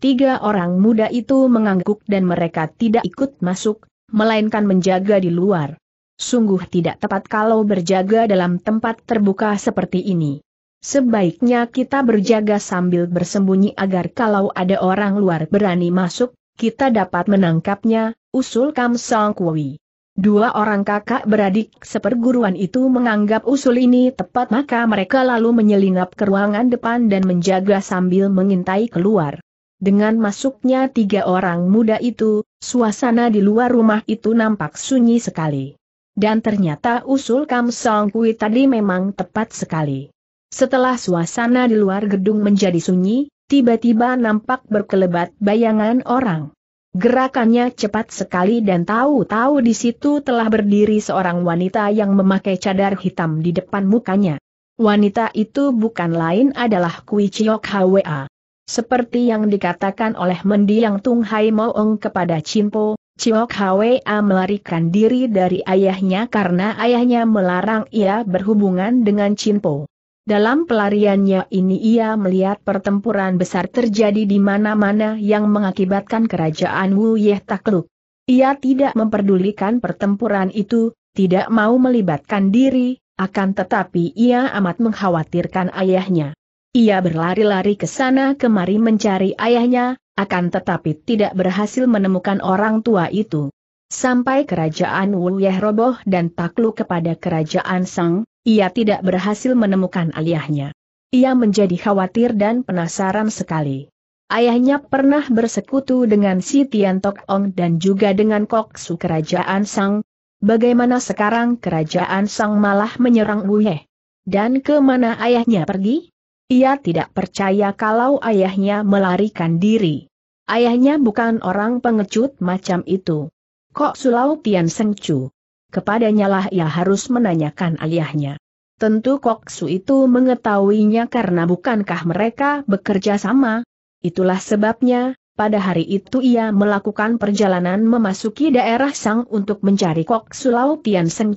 Tiga orang muda itu mengangguk dan mereka tidak ikut masuk, melainkan menjaga di luar. Sungguh tidak tepat kalau berjaga dalam tempat terbuka seperti ini. Sebaiknya kita berjaga sambil bersembunyi agar kalau ada orang luar berani masuk, kita dapat menangkapnya, usul Kam Song Kui. Dua orang kakak beradik seperguruan itu menganggap usul ini tepat maka mereka lalu menyelinap ke ruangan depan dan menjaga sambil mengintai keluar. Dengan masuknya tiga orang muda itu, suasana di luar rumah itu nampak sunyi sekali. Dan ternyata usul Kam Song Kui tadi memang tepat sekali. Setelah suasana di luar gedung menjadi sunyi, tiba-tiba nampak berkelebat bayangan orang. Gerakannya cepat sekali dan tahu-tahu di situ telah berdiri seorang wanita yang memakai cadar hitam di depan mukanya. Wanita itu bukan lain adalah Kui Chiok Hwa. Seperti yang dikatakan oleh mendiang Tung Hai Moong kepada Cimpo, Chiok Hwa melarikan diri dari ayahnya karena ayahnya melarang ia berhubungan dengan Cimpo. Dalam pelariannya ini ia melihat pertempuran besar terjadi di mana-mana yang mengakibatkan kerajaan Wu Yeh takluk. Ia tidak memperdulikan pertempuran itu, tidak mau melibatkan diri, akan tetapi ia amat mengkhawatirkan ayahnya. Ia berlari-lari ke sana kemari mencari ayahnya, akan tetapi tidak berhasil menemukan orang tua itu. Sampai kerajaan Wuyeh roboh dan takluk kepada kerajaan Sang, ia tidak berhasil menemukan ayahnya. Ia menjadi khawatir dan penasaran sekali. Ayahnya pernah bersekutu dengan si Tian Tok Ong dan juga dengan Koksu Kerajaan Sang. Bagaimana sekarang Kerajaan Sang malah menyerang Wuyeh? Dan kemana ayahnya pergi? Ia tidak percaya kalau ayahnya melarikan diri. Ayahnya bukan orang pengecut macam itu. Kok Sulau Tian Seng Chu? lah ia harus menanyakan ayahnya. Tentu Kok Su itu mengetahuinya karena bukankah mereka bekerja sama? Itulah sebabnya, pada hari itu ia melakukan perjalanan memasuki daerah Sang untuk mencari Kok Sulau Tian Seng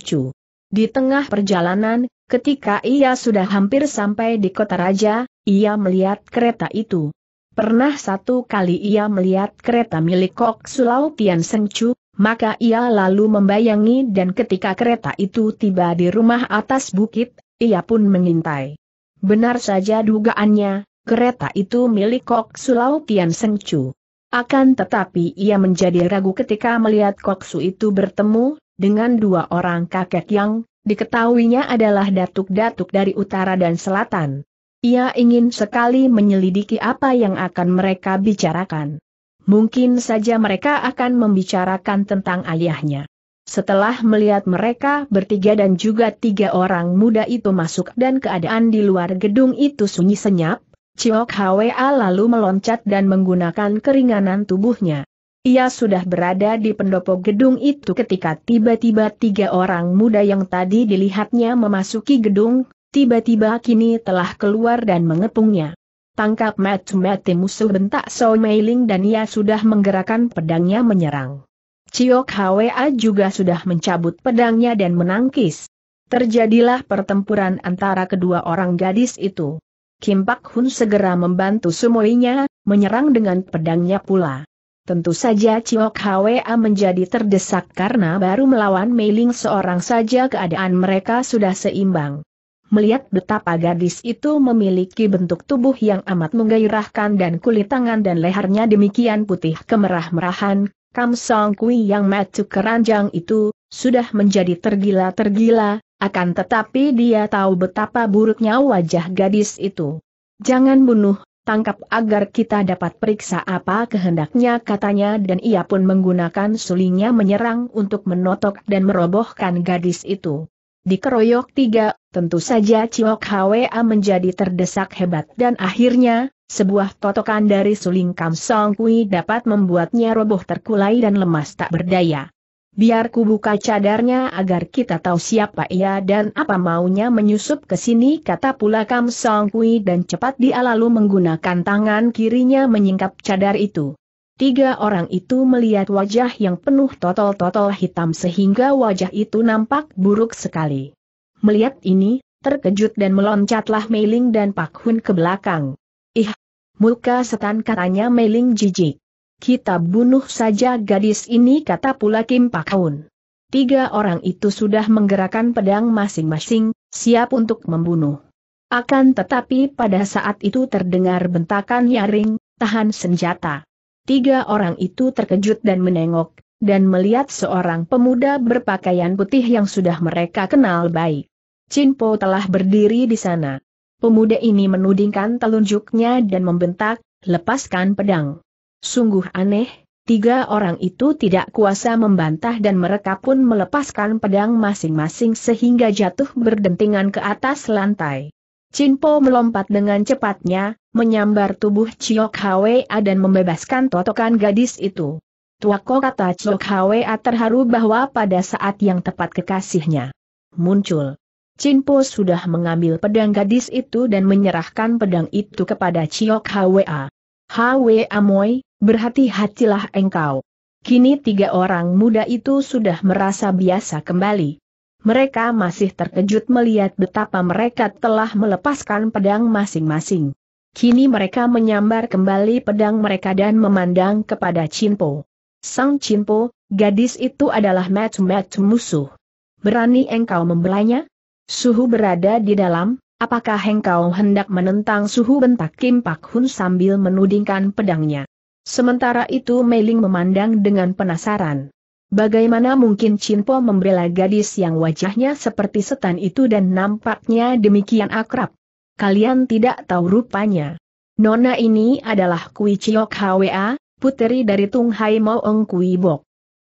Di tengah perjalanan, ketika ia sudah hampir sampai di kota raja, ia melihat kereta itu. Pernah satu kali ia melihat kereta milik Kok Sulau Tian Seng maka ia lalu membayangi dan ketika kereta itu tiba di rumah atas bukit, ia pun mengintai. Benar saja dugaannya, kereta itu milik Kok Sulau Tian Sengcu. Akan tetapi ia menjadi ragu ketika melihat Kok Su itu bertemu, dengan dua orang kakek yang, diketahuinya adalah datuk-datuk dari utara dan selatan. Ia ingin sekali menyelidiki apa yang akan mereka bicarakan. Mungkin saja mereka akan membicarakan tentang ayahnya. Setelah melihat mereka bertiga dan juga tiga orang muda itu masuk dan keadaan di luar gedung itu sunyi senyap, Ciok Hwa lalu meloncat dan menggunakan keringanan tubuhnya. Ia sudah berada di pendopo gedung itu ketika tiba-tiba tiga orang muda yang tadi dilihatnya memasuki gedung, tiba-tiba kini telah keluar dan mengepungnya. Tangkap Mat mati musuh bentak So Meiling dan ia sudah menggerakkan pedangnya menyerang. Ciok Hwa juga sudah mencabut pedangnya dan menangkis. Terjadilah pertempuran antara kedua orang gadis itu. Kim Pak Hun segera membantu semuanya, menyerang dengan pedangnya pula. Tentu saja Ciok Hwa menjadi terdesak karena baru melawan Meiling seorang saja keadaan mereka sudah seimbang melihat betapa gadis itu memiliki bentuk tubuh yang amat menggairahkan dan kulit tangan dan lehernya demikian putih kemerah-merahan, Kam Song Kui yang maju keranjang itu, sudah menjadi tergila-tergila, akan tetapi dia tahu betapa buruknya wajah gadis itu. Jangan bunuh, tangkap agar kita dapat periksa apa kehendaknya katanya dan ia pun menggunakan sulingnya menyerang untuk menotok dan merobohkan gadis itu dikeroyok tiga, tentu saja Ciok Hwa menjadi terdesak hebat dan akhirnya, sebuah totokan dari suling Kam Song Kui dapat membuatnya roboh terkulai dan lemas tak berdaya. Biar ku buka cadarnya agar kita tahu siapa ia dan apa maunya menyusup ke sini kata pula Kam Song Kui dan cepat dia lalu menggunakan tangan kirinya menyingkap cadar itu. Tiga orang itu melihat wajah yang penuh totol-totol hitam sehingga wajah itu nampak buruk sekali. Melihat ini, terkejut dan meloncatlah Meiling dan Pak Hun ke belakang. Ih, muka setan katanya Meiling jijik. Kita bunuh saja gadis ini kata pula Kim Pak Hun. Tiga orang itu sudah menggerakkan pedang masing-masing, siap untuk membunuh. Akan tetapi pada saat itu terdengar bentakan nyaring, tahan senjata. Tiga orang itu terkejut dan menengok, dan melihat seorang pemuda berpakaian putih yang sudah mereka kenal baik. Cinpo telah berdiri di sana. Pemuda ini menudingkan telunjuknya dan membentak, lepaskan pedang. Sungguh aneh, tiga orang itu tidak kuasa membantah dan mereka pun melepaskan pedang masing-masing sehingga jatuh berdentingan ke atas lantai. Cinpo melompat dengan cepatnya, menyambar tubuh Chiok Hwa dan membebaskan totokan gadis itu. Tuako kata Chiok Hwa terharu bahwa pada saat yang tepat kekasihnya muncul. Cinpo sudah mengambil pedang gadis itu dan menyerahkan pedang itu kepada Chiok Hwa. Hwa Amoy, berhati-hatilah engkau. Kini tiga orang muda itu sudah merasa biasa kembali mereka masih terkejut melihat betapa mereka telah melepaskan pedang masing-masing. Kini mereka menyambar kembali pedang mereka dan memandang kepada Chinpo. Sang Chinpo, gadis itu adalah match-match musuh. Berani engkau membelanya? Suhu berada di dalam, apakah engkau hendak menentang suhu bentak Kim Pak Hun sambil menudingkan pedangnya? Sementara itu Meiling memandang dengan penasaran. Bagaimana mungkin Cinpo membela gadis yang wajahnya seperti setan itu dan nampaknya demikian akrab? Kalian tidak tahu rupanya. Nona ini adalah Kui Chiok Hwa, puteri dari Tung Hai Moong Kui Bok.